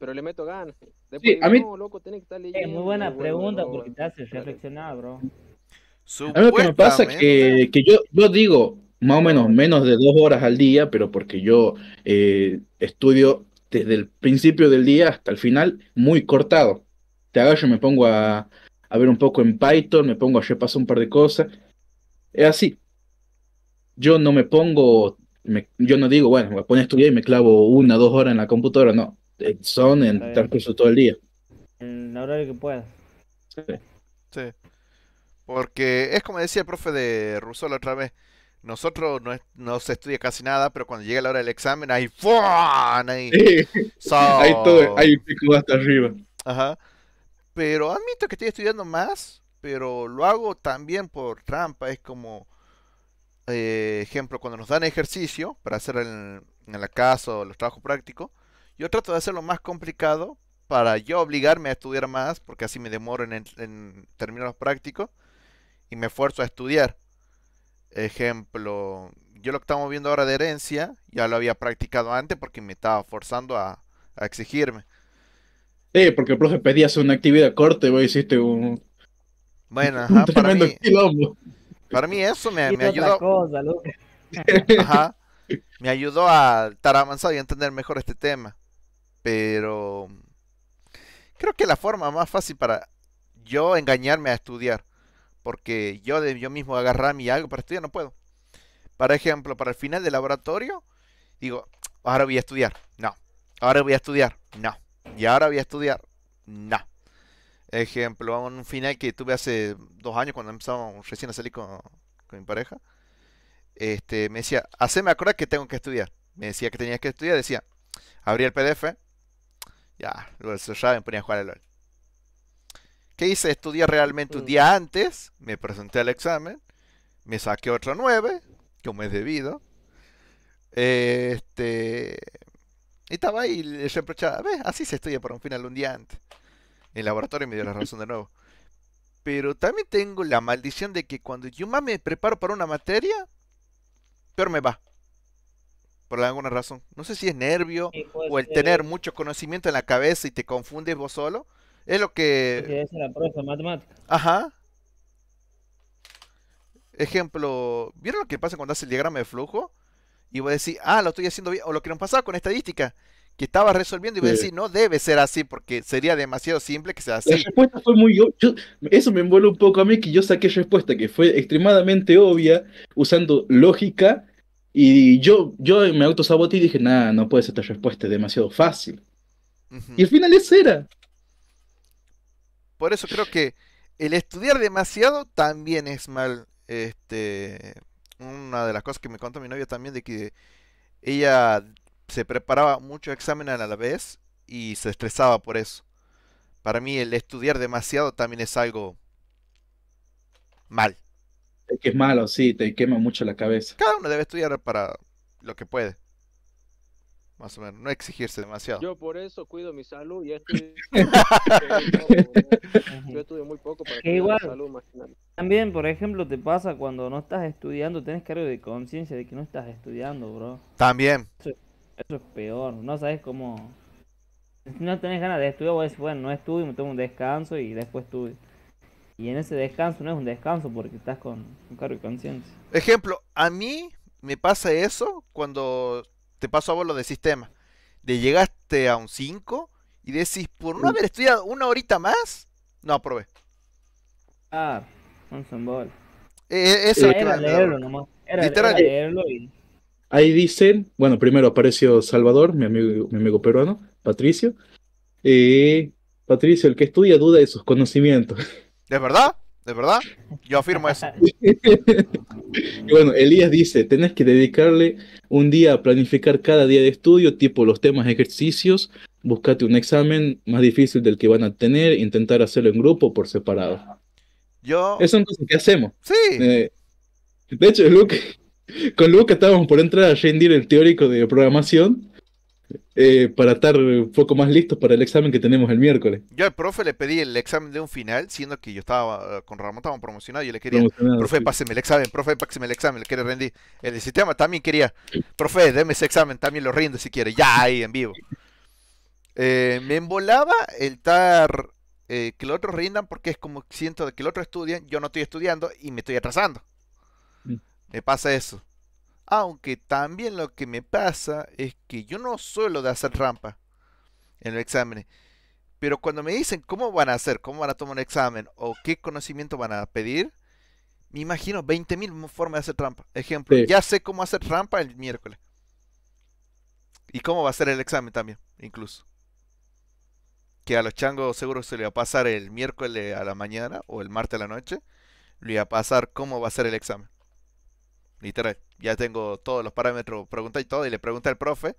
Pero le meto ganas. Después a mí... loco, tiene que estar leyendo. muy buena pregunta porque te hace reflexionar, bro. A mí lo que me pasa es que, que yo, yo digo, más o menos menos de dos horas al día, pero porque yo eh, estudio desde el principio del día hasta el final, muy cortado. Te yo me pongo a, a ver un poco en Python, me pongo a repasar un par de cosas. Es así. Yo no me pongo, yo no digo, bueno, me pongo a estudiar y me clavo una, dos horas en la computadora, no. Eh, son en transcurso todo el día. En hora que pueda. Sí. sí. Porque es como decía el profe de Rousseau la otra vez, nosotros no, se estudia casi nada, pero cuando llega la hora del examen, Ahí Ahí, todo, pico hasta arriba. Ajá. Pero admito que estoy estudiando más, pero lo hago también por trampa. Es como, eh, ejemplo, cuando nos dan ejercicio para hacer en, en la casa los trabajos prácticos, yo trato de hacerlo más complicado para yo obligarme a estudiar más, porque así me demoro en, en terminar los prácticos y me esfuerzo a estudiar. Ejemplo, yo lo que estamos viendo ahora de herencia, ya lo había practicado antes porque me estaba forzando a, exigirme. Sí, porque el profe pedía hacer una actividad corta vos hiciste un... Bueno, ajá, para, mí, para mí eso me, me ayudó... ajá, me ayudó a estar avanzado y entender mejor este tema. Pero creo que la forma más fácil para yo engañarme a estudiar porque yo yo mismo agarrar mi algo para estudiar no puedo. Por ejemplo, para el final del laboratorio, digo, ahora voy a estudiar. No. Ahora voy a estudiar. No. Y ahora voy a estudiar. No. Ejemplo, un final que tuve hace dos años cuando empezamos recién a salir con, mi pareja. Este, me decía, haceme acordar que tengo que estudiar. Me decía que tenías que estudiar, decía, abría el PDF, ya, lo saben, y me ponía a jugar el LOL. ¿Qué hice? Estudié realmente un mm. día antes, me presenté al examen, me saqué otro 9, como es debido. Este. estaba ahí, le reprochaba, ve, así se estudia por un final un día antes. En el laboratorio me dio la razón de nuevo. Pero también tengo la maldición de que cuando yo más me preparo para una materia, peor me va. Por alguna razón. No sé si es nervio o el tener mucho conocimiento en la cabeza y te confundes vos solo es lo que... es la matemática. Ajá. Ejemplo, ¿vieron lo que pasa cuando hace el diagrama de flujo? Y voy a decir, ah, lo estoy haciendo bien. O lo que nos pasaba con estadística, que estaba resolviendo y voy a decir, no debe ser así, porque sería demasiado simple que sea así. La respuesta fue muy. obvia. eso me envuelve un poco a mí, que yo saqué respuesta que fue extremadamente obvia, usando lógica. Y yo, yo me autosaboté y dije, nada, no puede ser esta respuesta, es demasiado fácil. Y al final es era. Por eso creo que el estudiar demasiado también es mal. Este, una de las cosas que me contó mi novia también de que ella se preparaba muchos exámenes a la vez y se estresaba por eso. Para mí el estudiar demasiado también es algo mal. Es que es malo, sí, te quema mucho la cabeza. Cada uno debe estudiar para lo que puede más o menos, no exigirse demasiado. Yo por eso cuido mi salud y estoy... yo estudio muy poco para que salud. Más también, por ejemplo, te pasa cuando no estás estudiando, tenés cargo de conciencia de que no estás estudiando, bro. También. Eso, es peor, no sabes cómo... Si no tenés ganas de estudiar, vos decís, bueno, no estudio, me tomo un descanso y después estudio. Y en ese descanso no es un descanso porque estás con, con cargo de conciencia. Ejemplo, a mí me pasa eso cuando te paso a vos de sistema. de llegaste a un 5 y decís, por no haber estudiado una horita más, no aprobé. Ah, un symbol. eso era, es era nomás. Era, Ahí dicen, bueno, primero apareció Salvador, mi amigo, mi amigo peruano, Patricio. Eh, Patricio, el que estudia duda de sus conocimientos. ¿De verdad? ¿De verdad? Yo afirmo eso. Y bueno, Elías dice, tenés que dedicarle un día a planificar cada día de estudio, tipo los temas, ejercicios, buscate un examen más difícil del que van a tener, intentar hacerlo en grupo o por separado. Yo... Eso entonces, ¿qué hacemos? Sí. Eh, de hecho, con Luke estábamos por entrar a rendir el teórico de programación eh, para estar un poco más listos para el examen que tenemos el miércoles. Yo al profe le pedí el examen de un final, siendo que yo estaba eh, con Ramón, estaba promocionado yo le quería, profe, páseme el examen, profe, páseme el examen, le quería rendir. El sistema también quería, profe, déme ese examen, también lo rindo si quiere, ya ahí en vivo. Eh, me embolaba el estar, que los otros rindan porque es como siento que los otros estudian, yo no estoy estudiando y me estoy atrasando. Mm. Me pasa eso. Aunque también lo que me pasa es que yo no suelo de hacer rampa en el examen. Pero cuando me dicen cómo van a hacer, cómo van a tomar un examen o qué conocimiento van a pedir, me imagino 20.000 formas de hacer trampa. Ejemplo, ya sé cómo hacer trampa el miércoles. Y cómo va a ser el examen también, incluso. Que a los changos seguro se le va a pasar el miércoles a la mañana o el martes a la noche. Le va a pasar cómo va a ser el examen literal. Ya tengo todos los parámetros, pregunta y todo y le pregunta al profe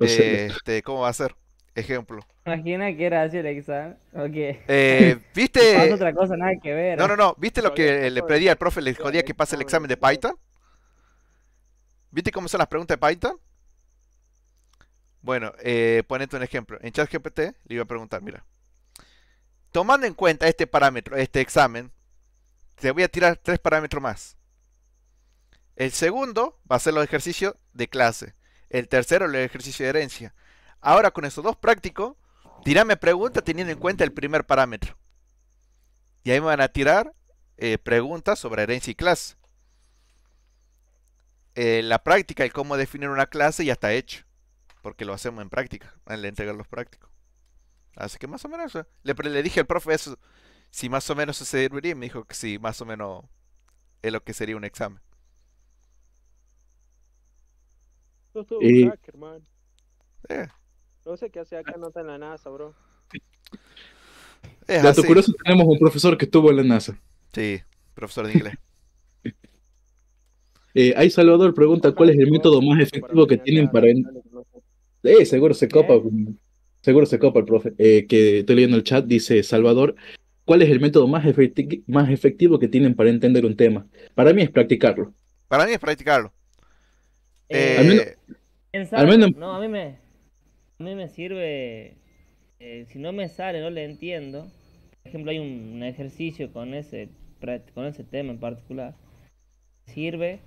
este, cómo va a ser. Ejemplo. Imagina que era así el examen. Okay. Eh, ¿Viste? otra cosa, nada que ver. No, no, no. ¿Viste lo que le pedía al profe? Le jodía que pase el examen de Python. ¿Viste cómo son las preguntas de Python? Bueno, eh, ponete un ejemplo. En ChatGPT le iba a preguntar, mira. Tomando en cuenta este parámetro, este examen, te voy a tirar tres parámetros más. El segundo va a ser los ejercicios de clase. El tercero, el ejercicio de herencia. Ahora, con esos dos prácticos, tirame preguntas teniendo en cuenta el primer parámetro. Y ahí me van a tirar eh, preguntas sobre herencia y clase. Eh, la práctica, y cómo definir una clase, ya está hecho. Porque lo hacemos en práctica, al entregar los prácticos. Así que más o menos, eh, le, dije al profe eso, si más o menos se serviría, y me dijo que sí, más o menos es lo que sería un examen. Eh. No sé qué hace acá, no está en la NASA, bro. Es curioso, tenemos un profesor que estuvo en la NASA. Sí, profesor de inglés. eh, ahí Salvador pregunta cuál es el método más efectivo que tienen para... Eh, seguro se copa. Seguro se copa el profe. Eh, que estoy leyendo el chat, dice Salvador. ¿Cuál es el método más efectivo que tienen para entender un tema? Para mí es practicarlo. Para mí es practicarlo. Eh, no, a mí me, a mí me sirve. Eh, si no me sale, no le entiendo. Por ejemplo, hay un, ejercicio con ese, con ese tema en particular. Sirve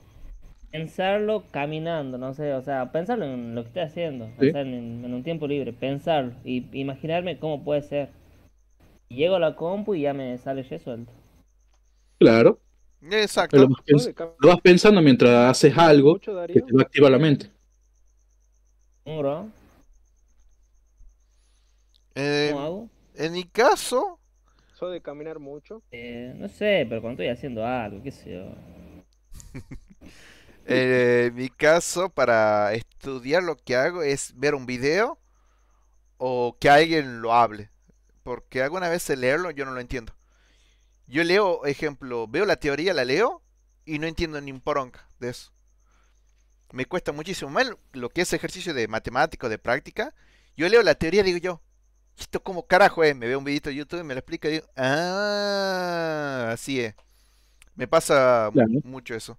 pensarlo caminando, no sé, o sea, pensarlo en lo que estoy haciendo, en, un tiempo libre, pensarlo y imaginarme cómo puede ser. llego a la compu y ya me sale resuelto. Claro, Exacto. Lo vas, pensando mientras haces algo que te va la mente. Eh, en mi caso. ¿Soy de caminar mucho? Eh, no sé, pero cuando estoy haciendo algo, qué sé yo. Eh, en mi caso, para estudiar lo que hago es ver un video o que alguien lo hable. Porque alguna vez leerlo yo no lo entiendo. Yo leo, ejemplo, veo la teoría, la leo y no entiendo ni un poronca de eso. Me cuesta muchísimo más lo que es ejercicio de matemático, de práctica. Yo leo la teoría, digo yo, esto como carajo eh, me veo un videito de YouTube y me lo explica y digo, ah, así es. Me pasa mucho eso.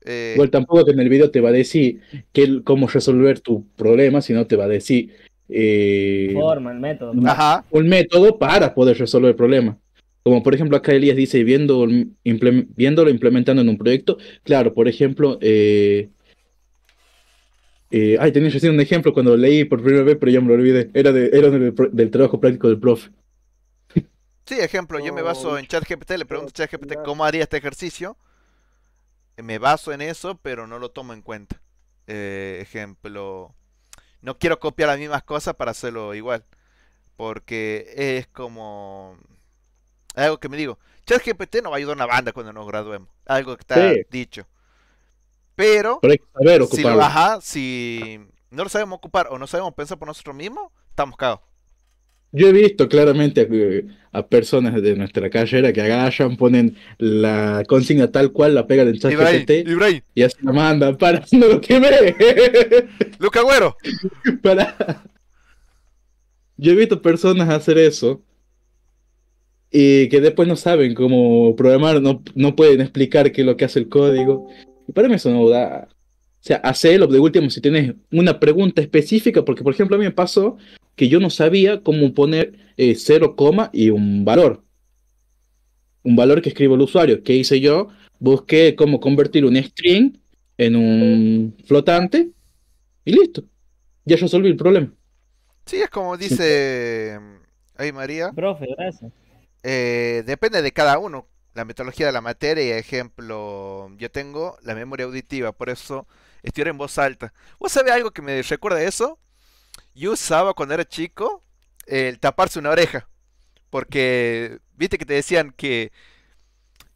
Eh, Igual tampoco que en el video te va a decir que, cómo resolver tu problema, sino te va a decir eh, forma, el método. Ajá. Un método para poder resolver el problema. Como por ejemplo acá Elías dice, viendo, viéndolo implementando en un proyecto, claro, por ejemplo, eh, eh ay, tenía un ejemplo cuando lo leí por primera vez, pero ya me lo olvidé, era, era del, trabajo práctico del profe. Sí, ejemplo, yo me baso oh, en ChatGPT, le pregunto a ChatGPT cómo haría este ejercicio, eh, me baso en eso, pero no lo tomo en cuenta. Eh, ejemplo, no quiero copiar las mismas cosas para hacerlo igual, porque es como algo que me digo, ChatGPT no va a ayudar a una banda cuando nos graduemos. Algo que está dicho. Pero, si, si no lo sabemos ocupar o no sabemos pensar por nosotros mismos, estamos caos Yo he visto claramente a, personas de nuestra carrera que agarran, ponen la consigna tal cual, la pegan en ChatGPT y así la mandan para no lo quemé. Luca Güero. Para. Yo he visto personas hacer eso y que después no saben cómo programar, no, no pueden explicar qué es lo que hace el código. Y para mí eso no da. O sea, hacerlo de último si tienes una pregunta específica, porque por ejemplo a mí me pasó que yo no sabía cómo poner eh, coma y un valor. Un valor que escribe el usuario. ¿Qué hice yo? Busqué cómo convertir un string en un flotante y listo. Ya resolví el problema. Sí, es como dice eh, ahí María. Profe, gracias. Eh, depende de cada uno. La metodología de la materia, ejemplo, yo tengo la memoria auditiva, por eso estoy en voz alta. ¿Vos sabés algo que me recuerda eso? Yo usaba cuando era chico el taparse una oreja. Porque, viste que te decían que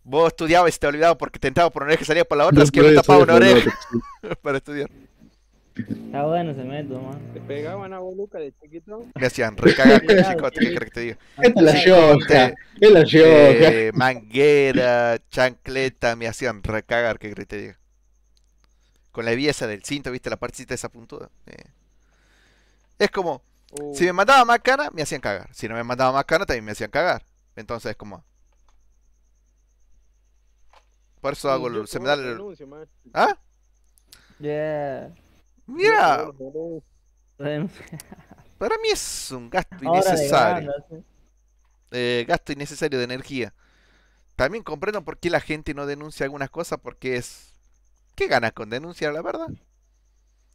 vos estudiabas y te olvidabas porque te entraba por una oreja y salía por la otra, es que me tapaba una oreja para estudiar. Está bueno se método, man. ¿Te pegaban a Boluca de chiquito? Me hacían recagar con el chicote, ¿qué querés que te diga? Es la yoja, es la yoja. Eh, manguera, chancleta, me hacían recagar, ¿qué querés que te diga? Con la vieza del cinto, ¿viste? La partecita esa puntuda. Eh. Es como, uh. si me mandaba más cara, me hacían cagar. Si no me mandaba más cara, también me hacían cagar. Entonces es como... Por eso hago, se me da el... ¿Ah? Yeah. Mira. Para mí es un gasto innecesario. ¿eh? Eh, gasto innecesario de energía. También comprendo por qué la gente no denuncia algunas cosas porque es... ¿Qué ganas con denunciar, la verdad?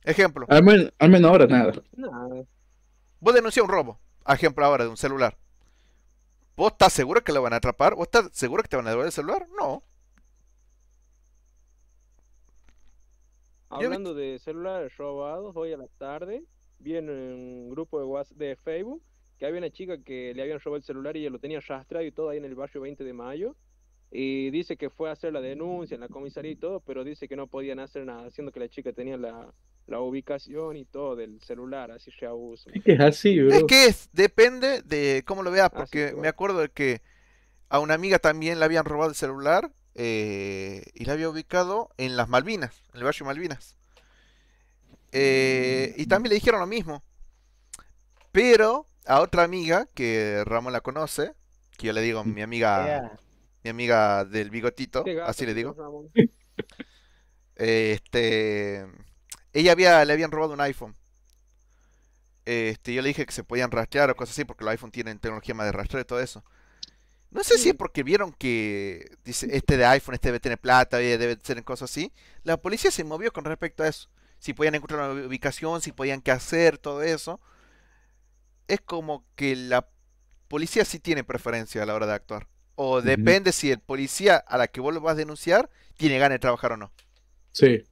Ejemplo. Al, menos ahora nada. Vos denuncias un robo, ejemplo ahora, de un celular. ¿Vos estás seguro que lo van a atrapar? ¿Vos estás seguro que te van a devolver el celular? No. Hablando de celulares robados, hoy a la tarde vi en un grupo de, WhatsApp, de Facebook que había una chica que le habían robado el celular y ella lo tenía arrastrado y todo ahí en el barrio 20 de mayo. Y dice que fue a hacer la denuncia en la comisaría y todo, pero dice que no podían hacer nada, siendo que la chica tenía la, ubicación y todo del celular, así se abuso. Es así, Es que es, depende de cómo lo veas, ah, porque me acuerdo de que a una amiga también le habían robado el celular eh, y la había ubicado en las Malvinas, en el barrio Malvinas. Eh, y también le dijeron lo mismo. Pero a otra amiga que Ramón la conoce, que yo le digo mi amiga, mi amiga del bigotito, así le digo. Este, ella había, le habían robado un iPhone. Este, yo le dije que se podían rastrear o cosas así, porque los iPhone tienen tecnología más de rastreo y todo eso. No sé si es porque vieron que dice este de iPhone, este debe tener plata, debe ser en cosas así. La policía se movió con respecto a eso. Si podían encontrar una ubicación, si podían qué hacer, todo eso. Es como que la policía sí tiene preferencia a la hora de actuar. O depende si el policía a la que vos lo vas a denunciar tiene ganas de trabajar o no. Sí.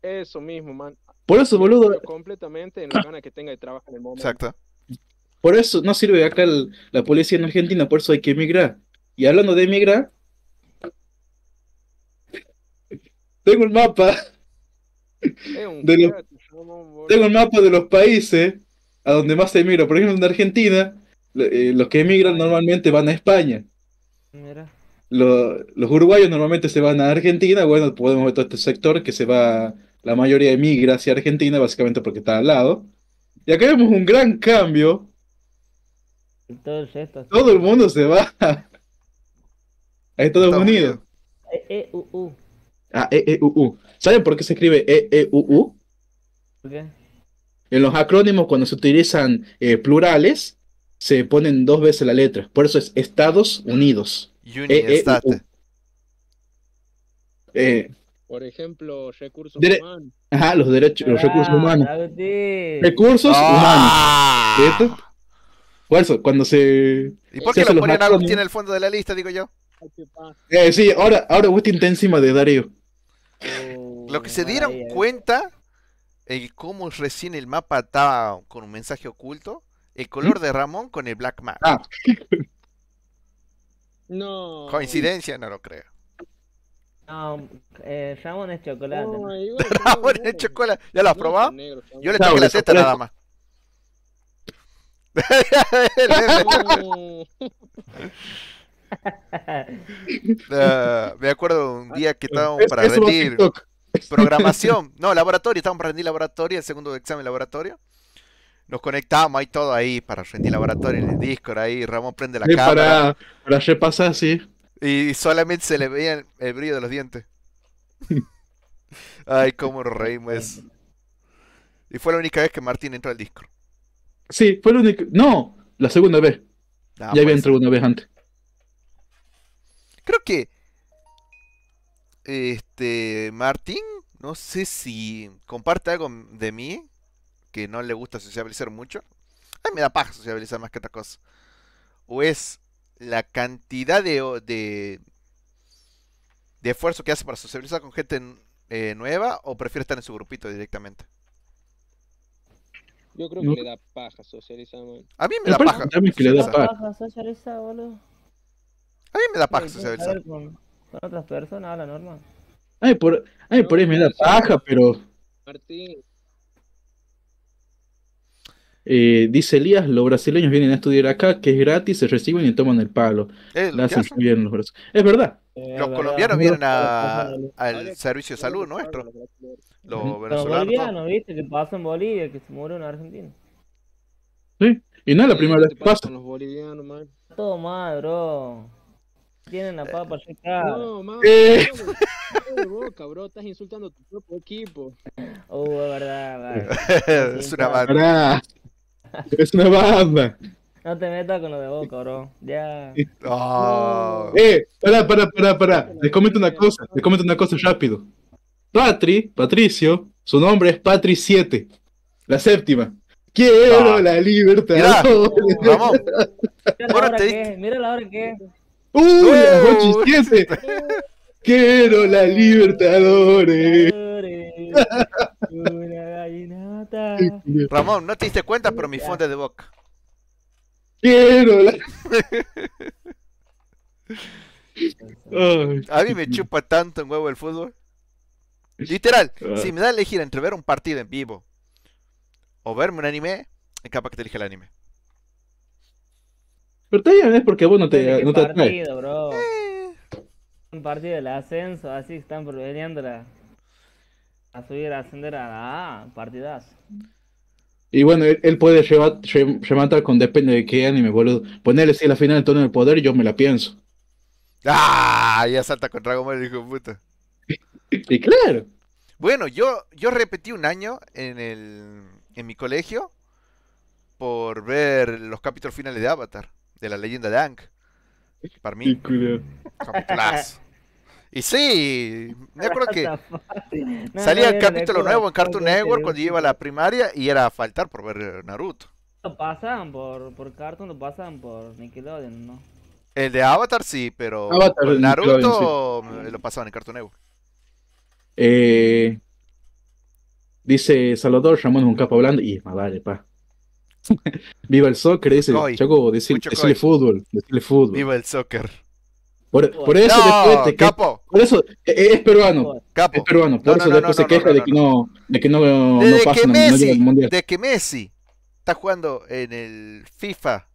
Eso mismo, man. Por eso, boludo. Completamente en la gana que tenga de trabajar en el momento. Exacto. Por eso no sirve acá la policía en Argentina, por eso hay que emigrar. Y hablando de emigrar, tengo el mapa de los, tengo un mapa de los países a donde más se emigra. Por ejemplo, en Argentina, eh, los que emigran normalmente van a España. Los, los uruguayos normalmente se van a Argentina. Bueno, podemos ver todo este sector que se va, la mayoría emigra hacia Argentina, básicamente porque está al lado. Y acá vemos un gran cambio todo el mundo se va a Estados, Unidos. E, e, ah, e, e u u saben por qué se escribe E-E-U-U? u En los acrónimos, cuando se utilizan eh, plurales, se ponen dos veces la letra. Por eso es Estados Unidos. Eh, por ejemplo, recursos humanos. Ajá, los derechos, los recursos ah, humanos. recursos ah. humanos. ¿Cierto? eso, cuando se. ¿Y por qué lo ponen a Agustín en el fondo de la lista, digo yo? Eh, sí, ahora, ahora Agustín está encima de Darío. Oh, lo que se dieron cuenta, el cómo recién el mapa estaba con un mensaje oculto, el color ¿Mm? de Ramón con el Black Mac. Ah. no. Coincidencia, no lo creo. Ramón eh, es chocolate. Ramón es chocolate. ¿Ya lo has probado? Yo le tengo la cesta nada más. Ah, me acuerdo un día que estábamos para rendir programación, no, laboratorio, estábamos para rendir laboratorio, el segundo examen laboratorio. Nos conectábamos ahí todo ahí para rendir laboratorio en el Discord, ahí Ramón prende la cámara. repasar, Y solamente se le veía el brillo de los dientes. Ay, cómo reímos. Y fue la única vez que Martín entró al Discord. Sí, fue el único. No, la segunda vez. Ah, ya había pues. entrado una vez antes. Creo que. Este. Martín, no sé si comparte algo de mí que no le gusta sociabilizar mucho. Ay, me da paja socializar más que otra cosa. O es la cantidad de, de, de esfuerzo que hace para sociabilizar con gente eh, nueva, o prefiere estar en su grupito directamente. Yo creo que le da paja socializar, A mí me da paja. A mí me da paja socializar, boludo. A mí me da paja socializar. Con, otras personas, a la norma. Ay por, ay por ahí me da paja, pero. Martín. Eh, dice Elías, los brasileños vienen a estudiar acá, que es gratis, se reciben y toman el palo. Es, eh, los brasileños. Es verdad. Eh, los colombianos vienen a, al servicio de salud nuestro los bolivianos viste, que pasa en Bolivia, que se muere un argentino. Sí, y no es la primera vez que pasa. los bolivianos, man. Todo mal, bro. Tienen la eh, papa eh, acá. No, man. Eh. No, boca, bro. Estás insultando a tu propio equipo. Oh, es verdad, man. Eh. es una banda. Es una banda. No te metas con lo de Boca, bro. Ya. Ah. Eh, pará, pará, pará, pará. Les comento una cosa, les comento una cosa rápido. Patri, Patricio, su nombre es Patri 7, la séptima. Quiero ah. la libertad. Mira, qué, Mira la hora mira la hora que. ¡Uy! Uh, las 8 Quiero la Libertadores. Una Ramón, no te diste cuenta, pero mi fonda es de boca. Quiero la. A mí me chupa tanto en huevo el fútbol. Literal, ah. si me da a elegir entre ver un partido en vivo o verme un anime, es capaz que te elige el anime. Pero te es porque vos no te, no te Bro. Eh. Un partido del ascenso, así están proveniendo a subir, a ascender a la A, partidas. Y bueno, él, puede llevar, llevar con depende de qué anime, boludo. Ponerle si la final del torneo del poder y yo me la pienso. ¡Ah! Ya salta con Dragon Ball, hijo de puta. Y claro. Bueno, yo, yo repetí un año en, el, en mi colegio por ver los capítulos finales de Avatar, de la leyenda de Ankh Para mí. Y sí, me acuerdo que salía el capítulo nuevo en Cartoon Network cuando iba a la primaria y era a faltar por ver Naruto. Lo pasan por, por Cartoon, lo pasan por Nickelodeon, ¿no? El de Avatar sí, pero Naruto lo pasaban en Cartoon Network. Eh, dice Salvador Ramón es un capo hablando. Y madre, pa. Viva el soccer, dice Chaco, Choco, es decirle fútbol, decirle fútbol. Viva el soccer. Por, por eso después te capo. Que, por eso e, e, es, peruano. Capo. Es peruano. Por eso después se queja de que no, de que no, de que Messi, De que Messi está jugando en el FIFA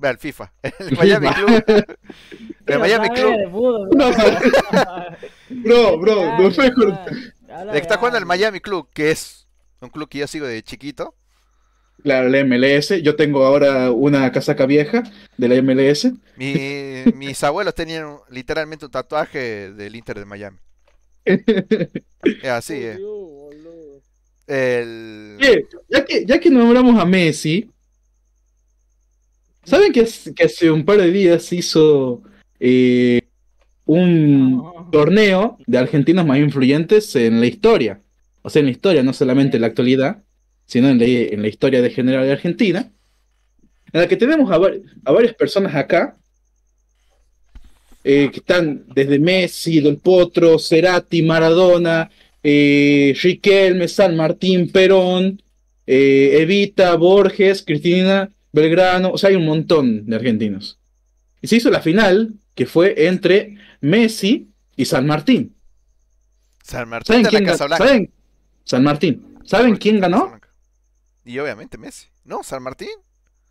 Ve al FIFA. El Miami Club. El Miami Club. bro. bro, no está jugando el Miami Club, que es un club que yo sigo de chiquito. Claro, el MLS. Yo tengo ahora una casaca vieja de la MLS. mis abuelos tenían literalmente un tatuaje del Inter de Miami. así, eh. El... ya, que, ya que a Messi, ¿Saben que, hace un par de días hizo eh, un ah. torneo de argentinos más influyentes en la historia? O sea, en la historia, no solamente en la actualidad, sino en la, historia de general de Argentina, en la que tenemos a, varias personas acá, eh, que están desde Messi, Don Potro, Cerati, Maradona, eh, Riquelme, San Martín, Perón, Evita, Borges, Cristina, Belgrano, o sea, hay un montón de argentinos. Y se hizo la final, que fue entre Messi y San Martín. San Martín ¿Saben quién la San Martín. ¿Saben quién ganó? Y obviamente Messi. ¿No? ¿San Martín?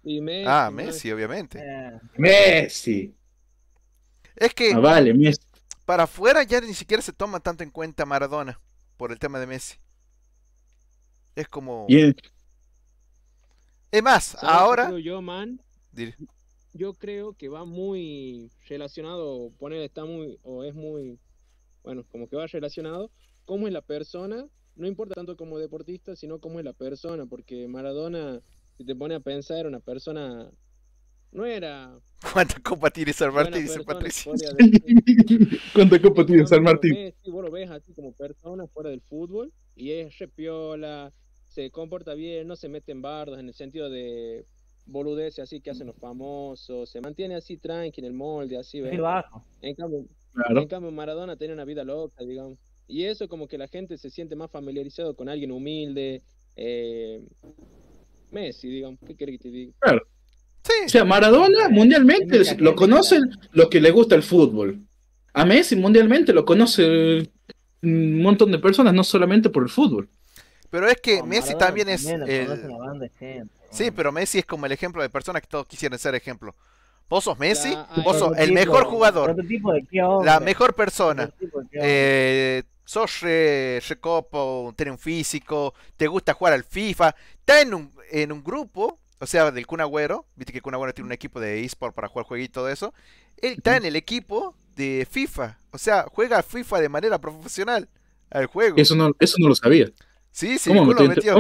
Y Messi, ah, Messi, obviamente. Ah, Messi. Es que. Ah, vale, Messi. Para afuera ya ni siquiera se toma tanto en cuenta Maradona por el tema de Messi. Es como. Y es más, ahora. yo, man. Yo creo que va muy relacionado, poner está muy, o es muy, bueno, como que va relacionado, cómo es la persona, no importa tanto como deportista, sino cómo es la persona, porque Maradona, si te pone a pensar, era una persona no era. ¿Cuánta copa tiene San Martín? Dice Patricio. ¿Cuánta copa tiene San Martín? ves así como persona fuera del fútbol y es repiola, se comporta bien, no se mete en bardos en el sentido de boludeces así que hacen los famosos, se mantiene así tranqui en el molde, así, En cambio, Maradona tiene una vida loca, digamos. Y eso como que la gente se siente más familiarizado con alguien humilde, eh, Messi, digamos, ¿qué que diga? Claro. Sí. O sea, Maradona mundialmente lo conocen los que le gusta el fútbol. A Messi mundialmente lo conocen un montón de personas, no solamente por el fútbol. Pero es que Messi también es. sí, pero Messi es como el ejemplo de personas que todos quisieran ser ejemplo. Vos sos Messi, vos sos el mejor jugador, la mejor persona. eh, sos recopo? tiene un físico, te gusta jugar al FIFA. Está en un, en un grupo, o sea, del Kun Viste que Kun tiene un equipo de eSport para jugar jueguito y todo eso. Él está en el equipo de FIFA. O sea, juega FIFA de manera profesional al juego. Eso no, eso no lo sabía. Sí, sí, ¿Cómo me estoy, metió?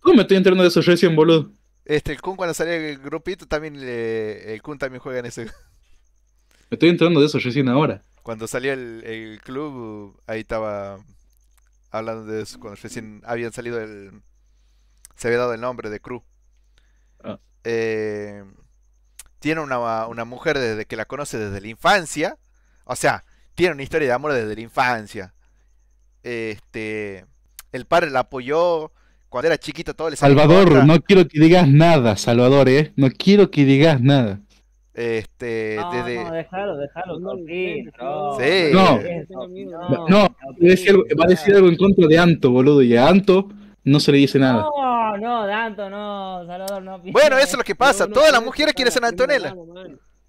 ¿Cómo, me estoy enterando de eso recién, boludo? Este, el Kun cuando salía el grupito también el Kun también juega en ese. Me estoy enterando de eso recién ahora. Cuando salía el, club, ahí estaba hablando de eso, cuando recién habían salido el. Se había dado el nombre de Crew. Ah. Eh, tiene una, una mujer desde que la conoce desde la infancia. O sea, tiene una historia de amor desde la infancia. Este el padre la apoyó cuando era chiquita, todo el Salvador, no quiero que digas nada, Salvador, ¿eh? No quiero que digas nada. Este, no, no, déjalo, déjalo, no, no, sí. no, no, va a decir algo en contra de Anto, boludo, y a Anto no se le dice nada. No, no, Anto, no, Salvador, no. Bueno, eso es lo que pasa, todas las mujeres quieren ser Antonella.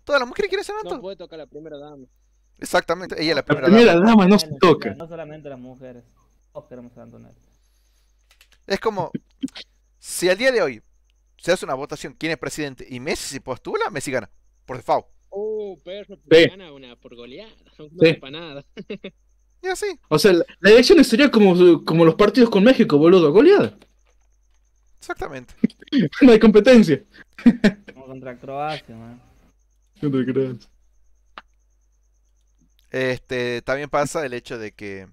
Todas las mujeres quieren ser Anto. No puede tocar la primera dama. Exactamente, ella es la primera dama. La primera dama no se toca. No solamente las mujeres. Es como, si al día de hoy se hace una votación quién es presidente y Messi se postula, Messi gana, por default. Oh, pero gana una por goleada, no sí. para nada. Y así. O sea, la, elección sería como, como los partidos con México, boludo, goleada. Exactamente. no hay competencia. como contra Croacia, man. te Croacia. Este, también pasa el hecho de que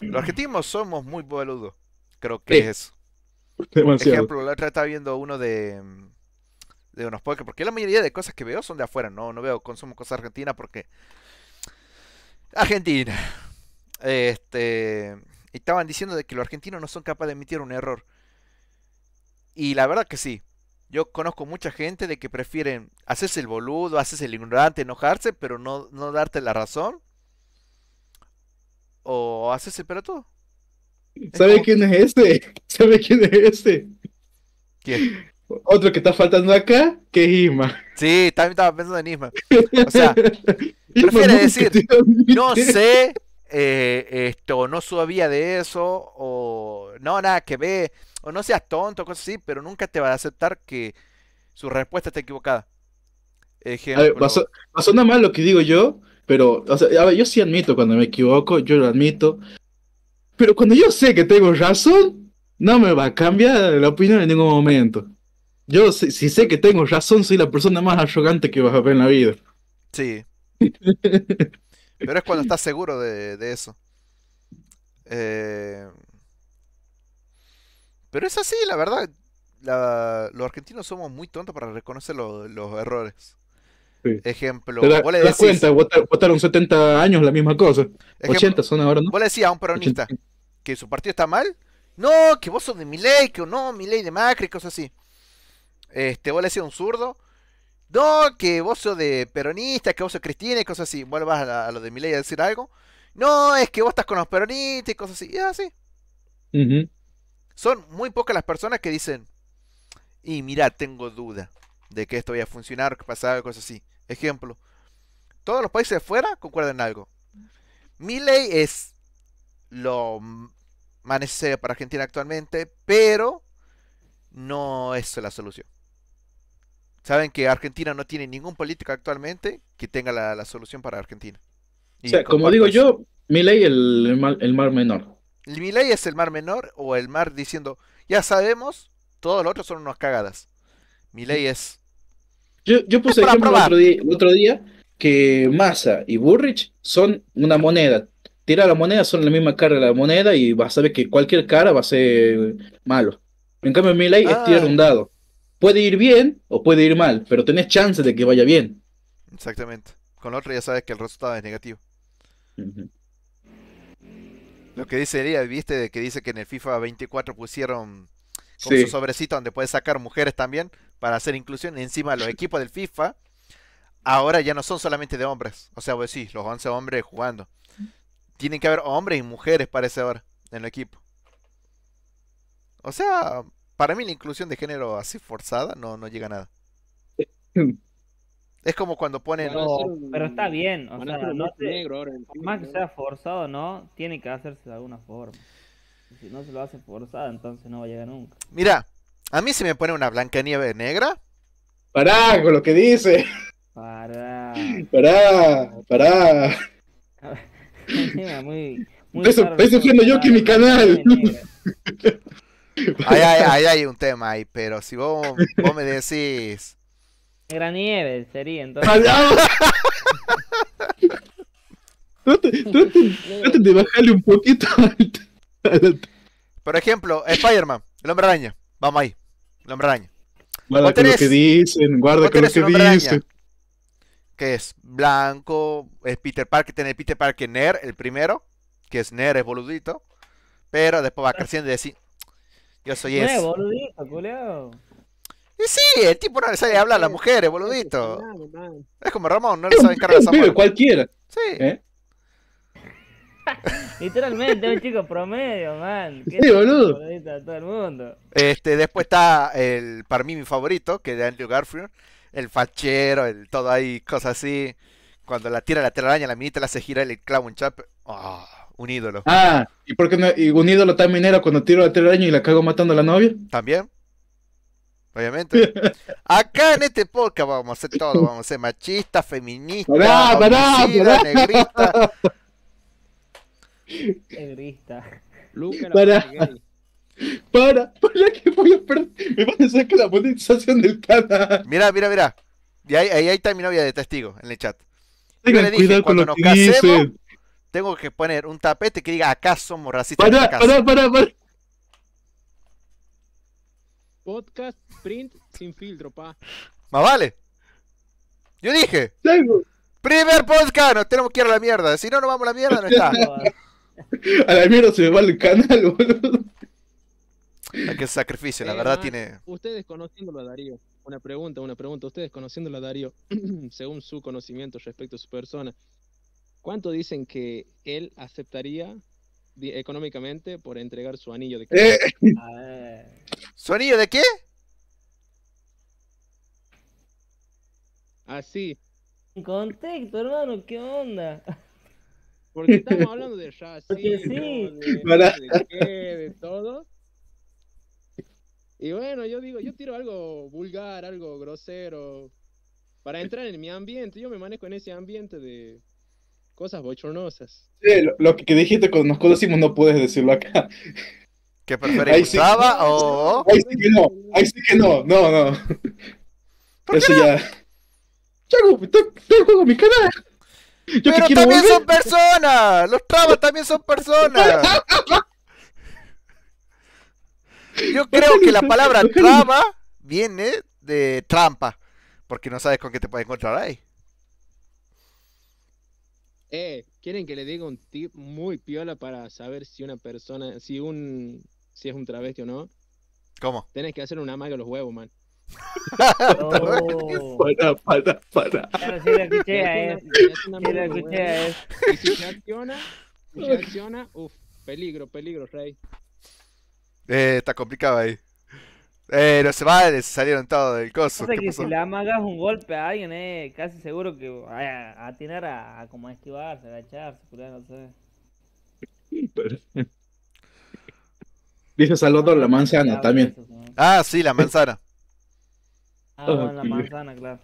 los argentinos somos muy boludos. Creo que es eso. Por Ejemplo, la otra estaba viendo uno de, mm, de unos podcasts, porque la mayoría de cosas que veo son de afuera, no, no veo, consumo cosas argentinas porque. Argentina. Este. Estaban diciendo de que los argentinos no son capaces de emitir un error. Y la verdad que sí. Yo conozco mucha gente de que prefieren hacerse el boludo, hacerse el ignorante, enojarse, pero no, no darte la razón o hace ese todo. ¿Sabe quién es ese? ¿Sabe quién es este? ¿Quién? Otro que está faltando acá, que es Isma. Sí, también estaba pensando en Isma. O sea, decir, no sé, eh, esto, no sabía de eso, o no, nada que ve, o no seas tonto, cosas así, pero nunca te va a aceptar que su respuesta está equivocada. pasó, nada mal lo que digo yo, pero, a ver, yo sí admito cuando me equivoco, yo lo admito. Pero cuando yo sé que tengo razón, no me va a cambiar la opinión en ningún momento. Yo, si, sé que tengo razón, soy la persona más arrogante que vas a ver en la vida. Sí. Pero es cuando estás seguro de, eso. Eh, pero es así, la verdad. Los argentinos somos muy tontos para reconocer los errores. Ejemplo, vos le cuenta, votaron 70 años la misma cosa. 80 son ahora, ¿no? Vos le decías a un peronista que su partido está mal. No, que vos sos de mi ley, que no, mi ley de Macri, cosas así. Este, vos le decías a un zurdo. No, que vos sos de peronista, que vos sos cristina y cosas así. vuelvas vas a, lo de ley a decir algo. No, es que vos estás con los peronistas y cosas así. Y así. Son muy pocas las personas que dicen, y mira, tengo duda de que esto vaya a funcionar, que pasaba, cosas así. Ejemplo, todos los países de fuera concuerdan algo. Mi ley es lo más necesario para Argentina actualmente, pero no es la solución. Saben que Argentina no tiene ningún político actualmente que tenga la, solución para Argentina. o sea, como digo yo, mi ley el, el, mar, menor. Mi ley es el mar menor o el mar diciendo, ya sabemos, todos los otros son unas cagadas. Mi ley es, yo, yo puse el otro, día, otro día que Massa y Burrich son una moneda. Tira la moneda, son la misma cara de la moneda y vas a ver que cualquier cara va a ser malo. En cambio, Milay es tirar ah. un dado. Puede ir bien o puede ir mal, pero tenés chance de que vaya bien. Exactamente. Con otro otra ya sabes que el resultado es negativo. Lo que dice día, viste, de que dice que en el FIFA 24 pusieron con su sobrecito donde puedes sacar mujeres también para hacer inclusión. Encima los equipos del FIFA ahora ya no son solamente de hombres. O sea, pues sí, los 11 hombres jugando. Tienen que haber hombres y mujeres, parece ahora, en el equipo. O sea, para mí la inclusión de género así forzada no, no llega a nada. Es como cuando ponen. Pero, está bien, o sea, no más que sea forzado no, tiene que hacerse de alguna forma. Si no se lo hace forzada, entonces no va a llegar nunca. Mira, a mí se me pone una blanca nieve negra. Pará con lo que dice. Pará. Pará, pará. Eso muy eso, yo que mi canal. Ahí hay, hay, un tema ahí, pero si vos, me decís. Negra nieve sería entonces. Traten, ah, traten, de bajarle un poquito al por ejemplo, Spider-Man, el hombre araña. Vamos ahí, el hombre araña. Guarda con lo que dicen, guarda con lo que dicen. Que es blanco, es Peter Parker, tiene Peter Parker Ner, el primero, que es Ner, es boludito. Pero después va creciendo y decir, yo soy ese. No es boludito, culeo. Y sí, el tipo no le sabe hablar a las mujeres, boludito. Es como Ramón, no le sabe encargar a Samuel. cualquiera. Sí. ¿Eh? Literalmente, un chico promedio, man. sí, boludo. Todo el mundo. Este, después está el, para mí, mi favorito, que es de Andrew Garfield. El fachero, el todo ahí, cosas así. Cuando la tira la telaraña, la minita la hace girar el clown un chap. Ah, un ídolo. Ah, ¿y por qué un ídolo tan minero cuando tiro la telaraña y la cago matando a la novia? También. Obviamente. Acá en este podcast vamos a hacer todo. Vamos a ser machista, feminista Egrista para, para, para que voy a perder. Me parece que la monetización del canal. Mira, mira, mira. Y ahí, ahí, ahí está mi novia de testigo en el chat. le dije, cuando nos casemos, tengo que poner un tapete que diga acá somos racistas. Para, para, para, para. Podcast print sin filtro, pa. Más vale. Yo dije. Primer podcast, no tenemos que ir a la mierda. Si no, nos vamos a la mierda, no está. A la mierda se me va el canal, boludo. qué sacrificio, la eh, verdad ah, tiene. Ustedes conociéndolo a Darío, una pregunta, una pregunta. Ustedes conociéndolo a Darío, según su conocimiento respecto a su persona, ¿cuánto dicen que él aceptaría económicamente por entregar su anillo de qué? Eh. ¿Su anillo de qué? Así. Ah, en contexto, hermano, ¿qué onda? Porque estamos hablando de racismo, sí. de, Para... de, qué, de todo. Y bueno, yo digo, yo tiro algo vulgar, algo grosero, para entrar en mi ambiente. Yo me manejo en ese ambiente de cosas bochornosas. Sí, lo, que dijiste cuando nos conocimos no puedes decirlo acá. ¿Qué preferís o...? Ahí sí que no, ahí sí que no, no, no. Eso no? ya... Chago, mi canal. Pero también son personas. Los trabas también son personas. Yo creo que la palabra trama viene de trampa. Porque no sabes con qué te puedes encontrar ahí. Eh, ¿quieren que le diga un tip muy piola para saber si una persona, si un, si es un travesti o no? ¿Cómo? Tienes que hacer una maga a los huevos, man. Oh. para, para, para. Claro, sí escuché a él. Sí escuché Y si se acciona, uff, peligro, peligro, Rey. Eh, está complicado ahí. Eh, no se vale, se salieron todos del coso. ¿Qué pasó? si le amagas un golpe a alguien, eh, casi seguro que vaya a atinar a, como a esquivarse, a agacharse, no sé. Dice Salvador, la manzana también. Ah, sí, la manzana. Ah, la manzana, claro.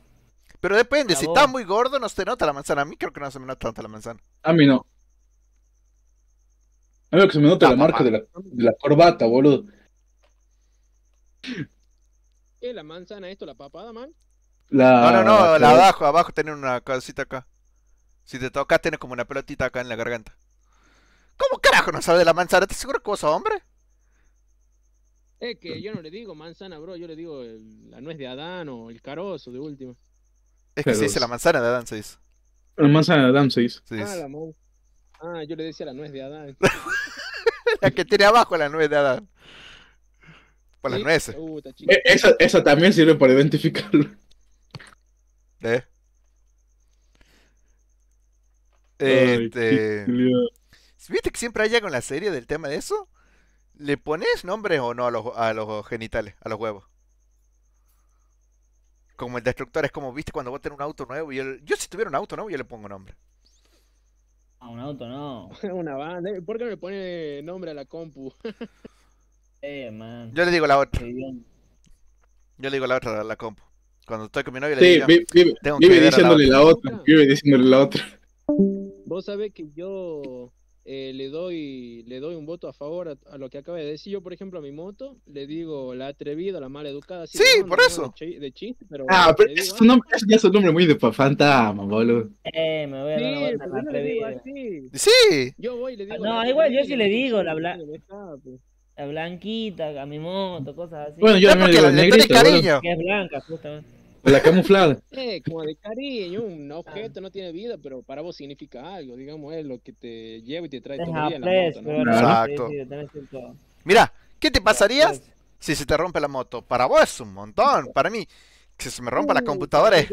Pero depende, si está muy gordo no se nota la manzana. A mí creo que no se me nota tanto la manzana. A mí no. A mí lo que se me nota ah, la marca de la, corbata, boludo. ¿Qué la manzana esto, la papada, man? No, no, no, la abajo, abajo tiene una cosita acá. Si te toca tiene como una pelotita acá en la garganta. ¿Cómo carajo no sabe de la manzana? ¿Estás seguro que vos sos hombre? Es que yo no le digo manzana, bro, yo le digo la nuez de Adán o el carozo de última. Es que se dice la manzana de Adán, 6. La manzana de Adán se dice. Ah, la ah, yo le decía la nuez de Adán. la que tiene abajo la nuez de Adán. Por la nuez e, esa, esa, también sirve para identificarlo. ¿Eh? Este, ¿Viste que siempre hay con la serie del tema de eso? ¿Le pones nombre o no a los, a los genitales, a los huevos? Como el destructor, es como, viste, cuando vos tenés un auto nuevo, y yo si tuviera un auto nuevo, yo le pongo nombre. A un auto no. Una banda. ¿eh? ¿Por qué no le pone nombre a la compu? eh, man. Yo le digo la otra. Yo le digo la otra, a la compu. Cuando estoy con mi novia le digo. Vive, diciéndole la otra. Vive diciéndole la otra. Vos sabés que yo eh, le, doy, le doy un voto a favor a, lo que acaba de decir. Yo, por ejemplo, a mi moto le digo la atrevida, la mal educada. Sí, por eso. De, chiste, pero. Ah, pero es, un ah". nombre, nombre muy de fantasma, boludo. Eh, me voy a sí, la Sí. Yo voy y le digo. No, igual yo sí le digo la blanquita, a mi moto, cosas así. Bueno, yo no, me le digo el negrito. Que es blanca, justamente. La camuflada. como de cariño, un objeto no tiene vida, pero para vos significa algo, digamos, es lo que te lleva y te trae todo en la pues, Exacto. Mira, ¿qué te pasaría pues. si se te rompe la moto? Para vos es un montón, para mí, si se me rompa las la uh, computadora es...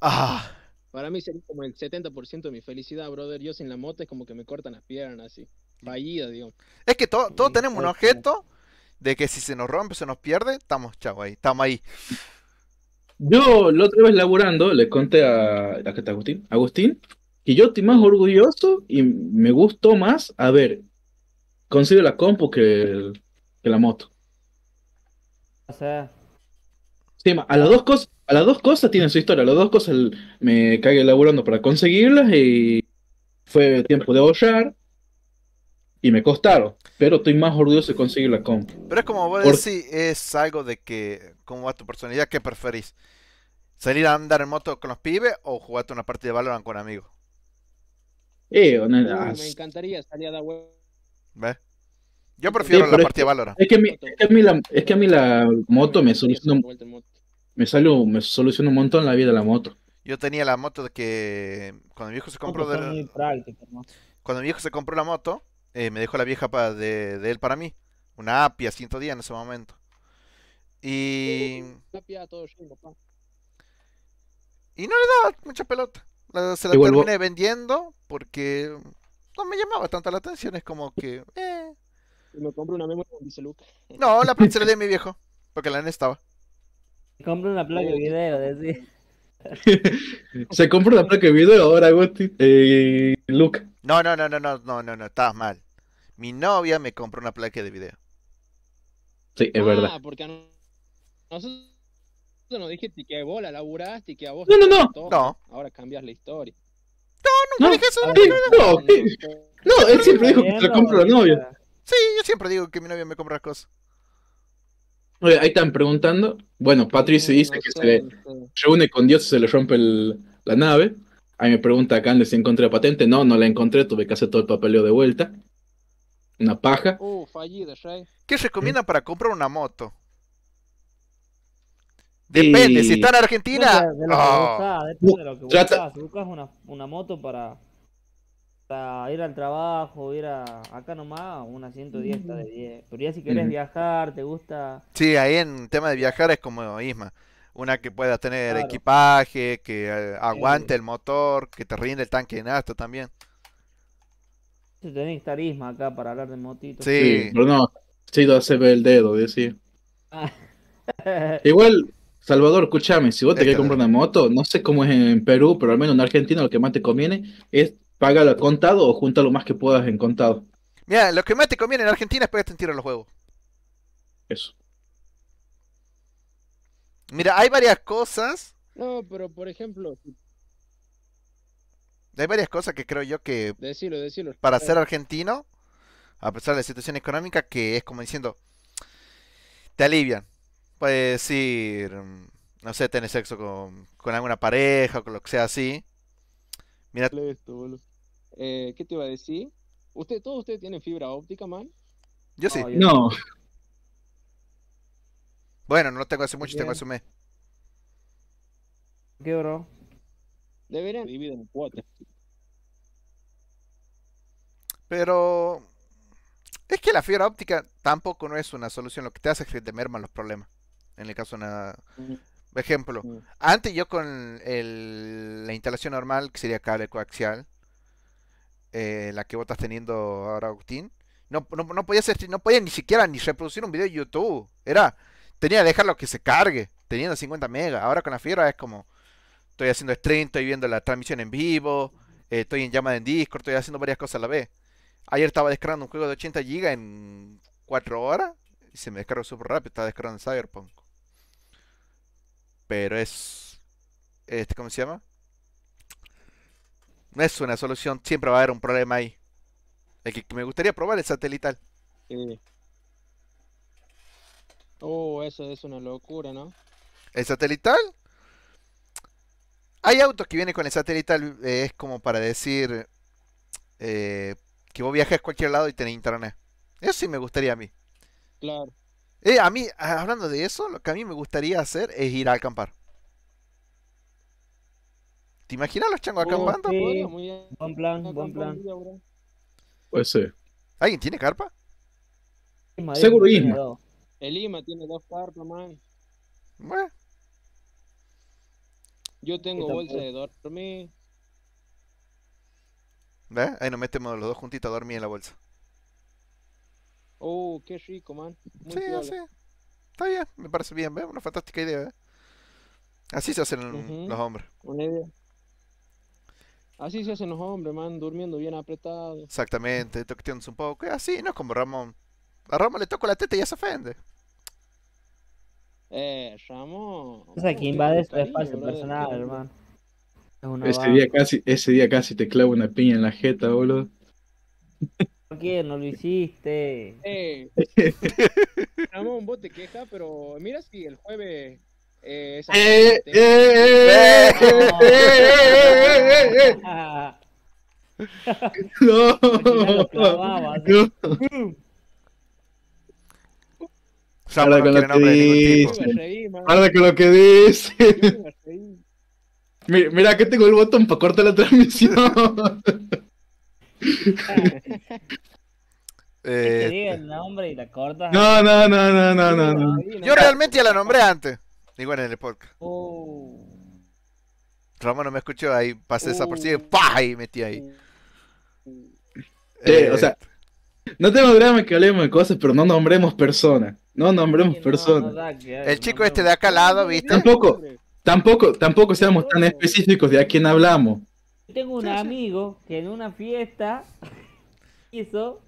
Ah. Para mí sería como el 70% de mi felicidad, brother. Yo sin la moto es como que me cortan las piernas, así. Fallida, digo. Es que todos tenemos un pues, objeto de que si se nos rompe, se nos pierde, estamos chavo ahí, estamos ahí. Yo la otra vez laburando le conté a, a Agustín, Agustín que yo estoy más orgulloso y me gustó más a ver, conseguido la compu que, la moto. O sea. Sí, a las dos cosas, a las dos cosas tienen su historia. A las dos cosas me cagué laburando para conseguirlas y fue tiempo de ahorrar y me costaron, pero estoy más orgulloso de conseguir la compra. Pero es como vos Por... decís, es algo de que, Como va tu personalidad? ¿Qué preferís? ¿Salir a andar en moto con los pibes o jugarte una partida de Valorant con amigos? Eh, me encantaría salir a dar ¿Ves? Yo prefiero la partida de Valorant. Es que, a mí la, moto me soluciona, me, salió, me soluciona un montón la vida de la moto. Yo tenía la moto de que cuando mi hijo se compró de, cuando mi hijo se compró la moto, eh, me dejó la vieja de, él para mí. Una apia 110 en ese momento. Y. Y no le daba mucha pelota. se la terminé vendiendo porque no me llamaba tanta la atención. Es como que. Me eh. compro una memoria dice No, la play de mi viejo. Porque la nena estaba. se compro una placa de video, decía. se compra una placa de video ahora, Agustín. Eh, Luke. No, no, no, no, no, no, no, no, estabas mal mi novia me compró una placa de video. Sí, es verdad. Ah, porque nosotros nos que vos la laburaste que a vos. No, no, no. no. Ahora cambias la historia. No, nunca dije eso. No, no, no él siempre dijo que te la compro la novia. Sí, yo siempre digo que mi novia me compra las cosas. Oye, ahí están preguntando. Bueno, Patricio dice que se le reúne con Dios y se le rompe el, la nave. Ahí me pregunta acá si encontré la patente. No, no la encontré, tuve que hacer todo el papeleo de vuelta. Una paja. Uh, fallida, ¿Qué recomiendan mm. para comprar una moto? Depende, si está en Argentina. de lo que oh. buscas. Si buscas una, una moto para, ir al trabajo, ir a. Acá nomás, una 110 está de 10. Mm. Pero ya si querés mm. viajar, te gusta. Sí, ahí en tema de viajar es como Isma. Una que pueda tener equipaje, que eh, aguante el motor, que te rinde el tanque de nafta también. Si tenéis tarisma acá para hablar de motitos. Sí, pero no, Chido hace ver el dedo, decir. Ah. Igual, Salvador, escúchame, si vos te querés comprar una moto, no sé cómo es en Perú, pero al menos en Argentina lo que más te conviene es a contado o junta lo más que puedas en contado. Mira, lo que más te conviene en Argentina es pagarte un tiro en los huevos. Eso. Mira, hay varias cosas. No, pero por ejemplo, hay varias cosas que creo yo que... Para ser argentino, a pesar de la situación económica, que es como diciendo, te alivian. Puedes decir, no sé, tener sexo con, alguna pareja o con lo que sea así. Mira... Eh, ¿Qué te iba a decir? ¿Usted, ¿Todos ustedes tienen fibra óptica, man? Yo sí. no. Bueno, no lo tengo hace mucho, tengo hace un mes. ¿Qué, bro? Deberían en cuatro. Pero es que la fibra óptica tampoco no es una solución. Lo que te hace es que te merman los problemas. En el caso de una... Mm. Ejemplo, mm. antes yo con el... la instalación normal, que sería cable coaxial, eh, la que vos estás teniendo ahora, Agustín, no, no, podía no podía ni siquiera ni reproducir un video de YouTube. Era, tenía que dejarlo que se cargue, teniendo 50 megas. Ahora con la fibra es como, estoy haciendo stream, estoy viendo la transmisión en vivo, eh, estoy en llamada en Discord, estoy haciendo varias cosas a la vez. Ayer estaba descargando un juego de 80 GB en 4 horas y se me descargó súper rápido, estaba descargando Cyberpunk. Pero es... Este, ¿Cómo se llama? No es una solución, siempre va a haber un problema ahí. que me gustaría probar el satelital. Sí. Oh, eso es una locura, ¿no? ¿El satelital? Hay autos que vienen con el satélite eh, es como para decir eh, que vos viajes a cualquier lado y tenés internet. Eso sí me gustaría a mí. Claro. Eh, a mí, hablando de eso, lo que a mí me gustaría hacer es ir a acampar. ¿Te imaginas los changos acampando? Sí. Buen plan, buen plan. Pues sí. ¿Alguien tiene carpa? Seguro Isma. El Ima tiene dos carpas, man. Bueno. Yo tengo bolsa de dormir. ¿Ves? Ahí nos metemos los dos juntitos a dormir en la bolsa. Oh, qué rico, man. sí, así. Está bien, me parece bien, ve, Una fantástica idea, ¿ves? Así se hacen los hombres. Una idea. Así se hacen los hombres, man, durmiendo bien apretado. Exactamente, toqueteándose un poco. Así, no es como Ramón. A Ramón le toco la teta y ya se ofende. Eh, Ramón. Es a quien va a espacio personal, hermano. Ese día, casi, ese día casi te clavo una piña en la jeta, boludo. ¿Por qué no lo hiciste? Eh, Ramón, vos te quejas, pero mira si el jueves eh, eh, eh, no. no. no habla con, lo que dice. Guarda con lo que dice. Mira, que tengo el botón para cortar la transmisión. Eh, y la No, no, no, no, no, no, Yo realmente ya la nombré antes. Igual en el podcast. Oh. Ramón no me escuchó ahí, pasé esa por si ¡pah! y metí ahí. Uh. eh, o sea, eh, no tengo drama que hablemos de cosas, pero no nombremos personas. No nombremos personas. El chico este de acá al lado, ¿viste? Tampoco, tampoco, tampoco seamos tan específicos de a quién hablamos. Yo Tengo un amigo que en una fiesta hizo.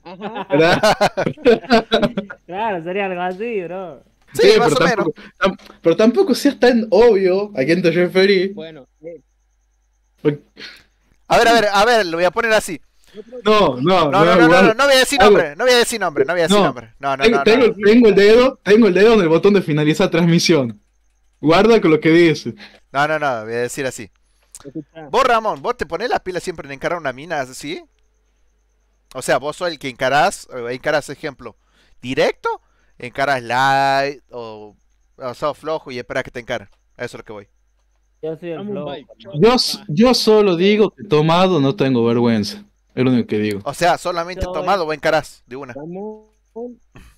claro, sería algo así, bro. Sí, pero, tampoco, menos. pero tampoco seas tan obvio a quién te referí. Bueno, eh. A ver, a ver, a ver, lo voy a poner así. No, no, no, no, no, no, no, no voy a decir nombre, no voy a decir nombre, no voy a decir nombre. No, no, tengo, no, tengo, el dedo, tengo el dedo en el botón de finalizar transmisión. Guarda con lo que dices No, no, no, voy a decir así. Vos, Ramón, vos te pones las pilas siempre en encarar una mina así. O sea, vos sos el que encarás, eh, encarás ejemplo, directo, encarás light o, flojo y espera que te encare. Eso es lo que voy. yo, yo solo digo que tomado no tengo vergüenza. Es lo único que digo. O sea, solamente tomado o eh, encarás de una.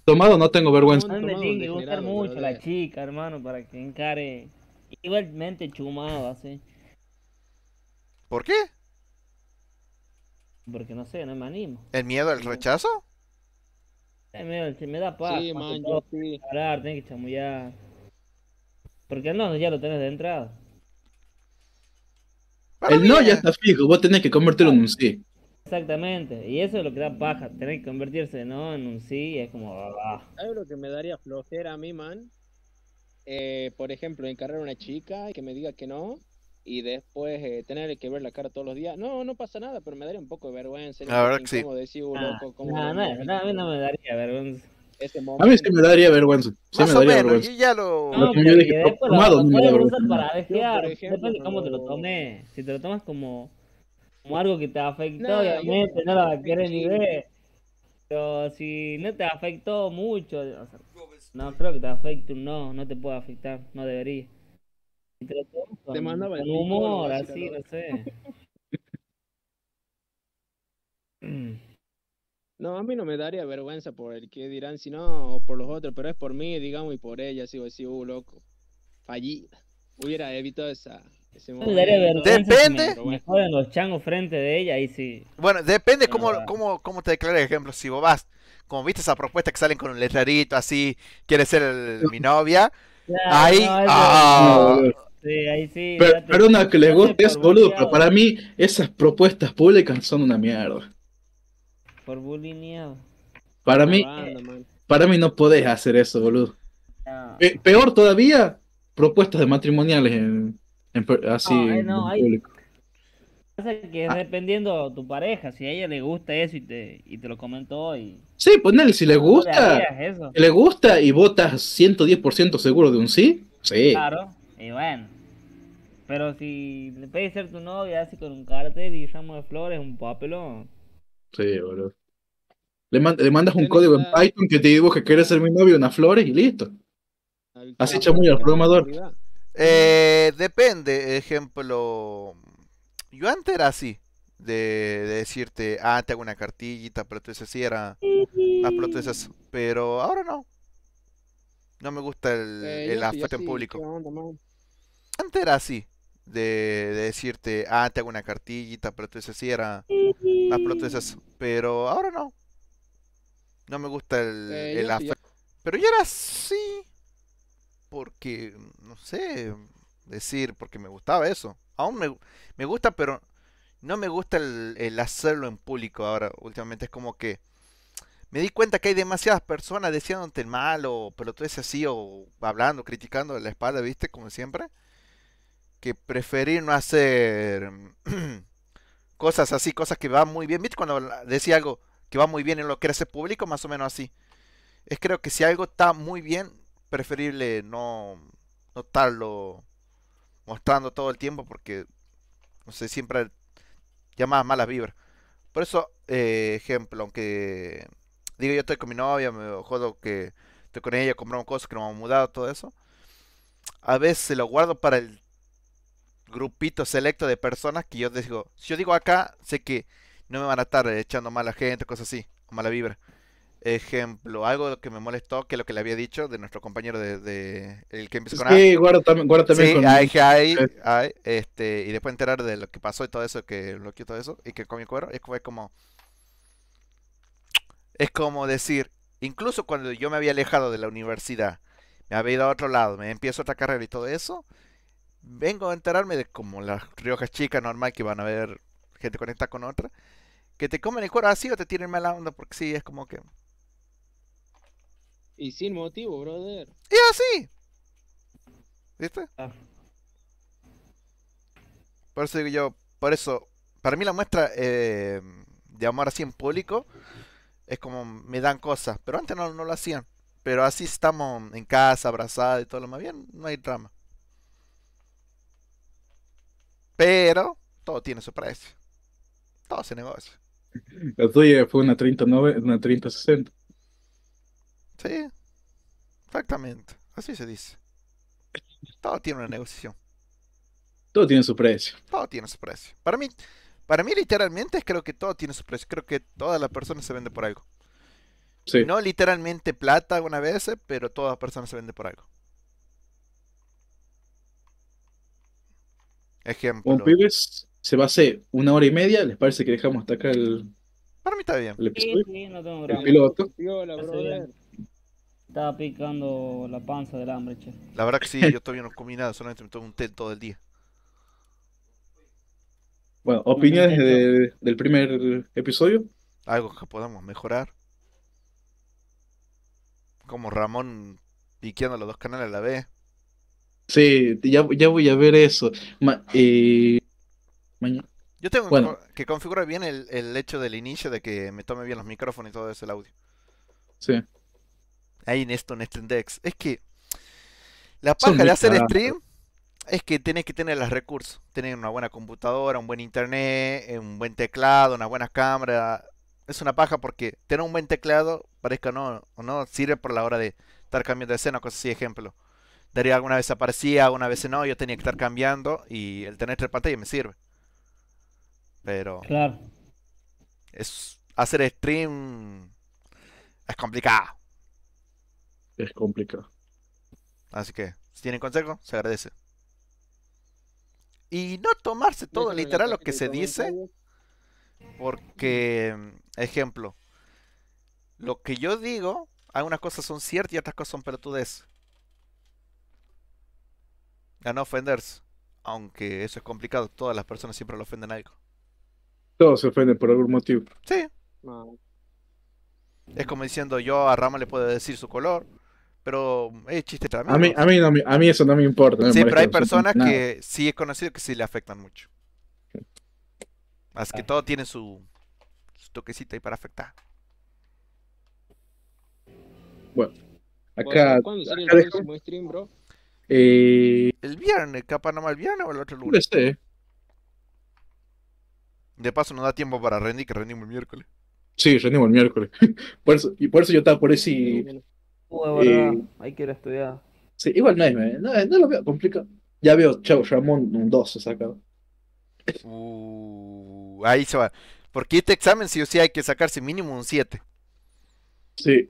Tomado no tengo vergüenza. No, no tiene que gustar mucho la chica, hermano, para que encare. Igualmente chumado, así. ¿Por qué? Porque no sé, no me animo. ¿El miedo al rechazo? El miedo, me da paz. Sí, man, yo sí. Parar, que chamullar. Porque no ya lo tenés de entrada. el no ya está fijo, vos tenés que convertirlo en un sí. Exactamente, y eso es lo que da paja, tener que convertirse ¿no? en un sí, es como... Ah. ¿Sabes lo que me daría flojera a mí, man? Eh, por ejemplo, encargar a una chica y que me diga que no, y después eh, tener que ver la cara todos los días. No, no pasa nada, pero me daría un poco de vergüenza. La verdad que sí. Decir, ah, loco, ¿cómo no, no, no, a mí no me daría vergüenza. Este a mí sí me daría vergüenza. Sí Más me daría o menos, vergüenza. ya lo. No, porque yo dije, después lo, para desear. Depende de cómo te lo tomes. Si te lo tomas como como algo que te afectó, obviamente no, la ni ver. Pero si no te afectó mucho, no creo que te afecte no, no te puede afectar, no debería. te, humor, así, no sé. No, a mí no me daría vergüenza por el que dirán, si no, por los otros, pero es por mí, digamos, y por ella, si voy así, uh, loco, fallí. Hubiera evitado esa, Depende. los changos frente de ella y sí. Bueno, depende como cómo, cómo, te declares. Ejemplo, si vos vas, como viste esa propuesta que salen con un letrerito así, quieres ser mi novia. ahí. Ah. sí, ahí sí. perdona que les guste eso, boludo, pero para mí esas propuestas públicas son una mierda. Por bullying. Para mí, para mí no podés hacer eso, boludo. peor todavía, propuestas de matrimoniales en, así ah, no, eh, Pasa que ah. dependiendo tu pareja, si a ella le gusta eso y te, lo comentó y... Sí, ponele, si le gusta, le, gusta y votas 110% seguro de un sí, sí. Claro, y bueno. Pero si le pedís ser tu novia así con un cartel y llamo de flores, un papelón. Sí, boludo. Le, mandas un código en Python que te digo que quieres ser mi novio, unas flores y listo. Así echamos muy al programador. Eh, depende, ejemplo. Yo antes era así, de, decirte, ah, te hago una cartillita, pero tú era las protestas, pero ahora no. No me gusta el, eh, afecto en público. antes era así, de, decirte, ah, te hago una cartillita, pero tú era las protestas, pero ahora no. No me gusta el, eh, el afecto. Pero yo era así porque, no sé, decir, porque me gustaba eso. Aún me, me gusta, pero no me gusta el, el, hacerlo en público ahora. Últimamente es como que me di cuenta que hay demasiadas personas diciéndote el mal o pelotudeces así o hablando, criticando de la espalda, ¿viste? Como siempre. Que preferir no hacer cosas así, cosas que van muy bien. ¿Viste cuando decía algo que va muy bien en lo que hace público? Más o menos así. Es creo que si algo está muy bien, preferible no, no estarlo mostrando todo el tiempo porque, no sé, siempre llamada malas vibras. Por eso, eh, ejemplo, aunque digo yo estoy con mi novia, me jodo que estoy con ella, compramos cosas que nos hemos mudado, todo eso, a veces lo guardo para el grupito selecto de personas que yo digo, si yo digo acá, sé que no me van a estar echando mala gente, cosas así, o mala vibra. Ejemplo, algo que me molestó, que lo que le había dicho de nuestro compañero de, el que empezó con Sí, guarda también, también hay, este, y después enterar de lo que pasó y todo eso, que lo que todo eso, y que comió cuero, es como... Es como decir, incluso cuando yo me había alejado de la universidad, me había ido a otro lado, me empiezo otra carrera y todo eso, vengo a enterarme de como las Riojas chicas normal que van a ver gente conectada con otra, que te comen el cuero así o te tienen mala onda, porque sí, es como que... Y sin motivo, brother. Y así! ¿Viste? Ah. Por eso yo, por eso, para mí la muestra eh, de amor así en público es como me dan cosas, pero antes no, lo hacían. Pero así estamos en casa, abrazados y todo lo más bien, no hay drama. Pero todo tiene su precio. Todo se negocia. La tuya fue una 30, una 30 Sí, exactamente. Así se dice. Todo tiene una negociación. Todo tiene su precio. Todo tiene su precio. Para mí, para mí literalmente creo que todo tiene su precio. Creo que todas las personas se venden por algo. Sí. No literalmente plata alguna vez, pero toda personas se vende por algo. Ejemplo. Con pibes se va a hacer una hora y media, ¿les parece que dejamos hasta acá el... Para mí está bien. Sí, sí, no tengo el piloto. Estaba picando la panza del hambre, che. La verdad que sí, yo todavía no comí nada, solamente me tomé un té todo el día. Bueno, opiniones del primer episodio. Algo que podamos mejorar. Como Ramón piqueando los dos canales a la vez. Sí, ya, ya voy a ver eso. Eh, yo tengo que Bueno. configurar bien el, el hecho del inicio de que me tome bien los micrófonos y todo ese audio. Sí ahí en esto, en este index, es que la paja de hacer stream pues. es que tienes que tener los recursos, tener una buena computadora, un buen internet, eh, un buen teclado, una buena cámara. Es una paja porque tener un buen teclado, parezca no, o no, sirve por la hora de estar cambiando de escena, cosas así, ejemplo. Daría alguna vez aparecía, alguna vez no, yo tenía que estar cambiando y el tener tres pantallas me sirve. Pero. Claro. Es, hacer stream es complicado es complicado. Así que, si tienen consejo, se agradece. Y no tomarse todo literal lo que se dice. Porque, ejemplo, lo que yo digo, algunas cosas son ciertas y otras cosas son pelotudes A no ofenderse. Aunque eso es complicado, todas las personas siempre lo ofenden algo. Todos se ofenden por algún motivo. Sí. Ah. Es como diciendo, yo a Rama le puedo decir su color, pero es eh, chiste también. A mí, a mí, eso no me importa. sí, pero hay personas que sí es conocido que sí le afectan mucho. Así que todo tiene su, toquecita ahí para afectar. Bueno, acá. ¿Cuándo sale el próximo stream, bro? Eh, el viernes, capa nomás el viernes o el otro lunes. Este. De paso, no da tiempo para rendir, que rendimos el miércoles. Sí, rendimos el miércoles. y por eso yo estaba por ese ahí estudiar. Sí, igual no, es, no, lo veo complicado. Ya veo, chavo, Ramón un 2 se saca. Uh, ahí se va. Porque este examen si o sí hay que sacarse mínimo un 7. Sí.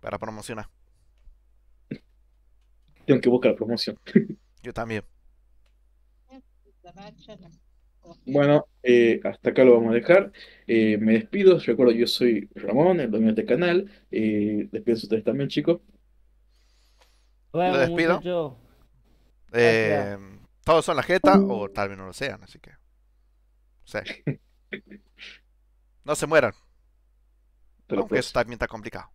Para promocionar. Tengo que buscar la promoción. Yo también. Bueno, eh, hasta acá lo vamos a dejar. Eh, me despido. Recuerdo, yo soy Ramón, el dueño de este canal. Eh, ustedes también, chicos. Bueno, despido. Eh, todos son la jeta, o uh. tal vez no lo sean, así que. no se mueran. Aunque eso también está complicado.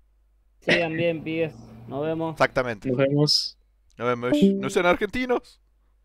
Sigan bien, pies. Nos vemos. Exactamente. Nos vemos. Nos vemos. No sean argentinos.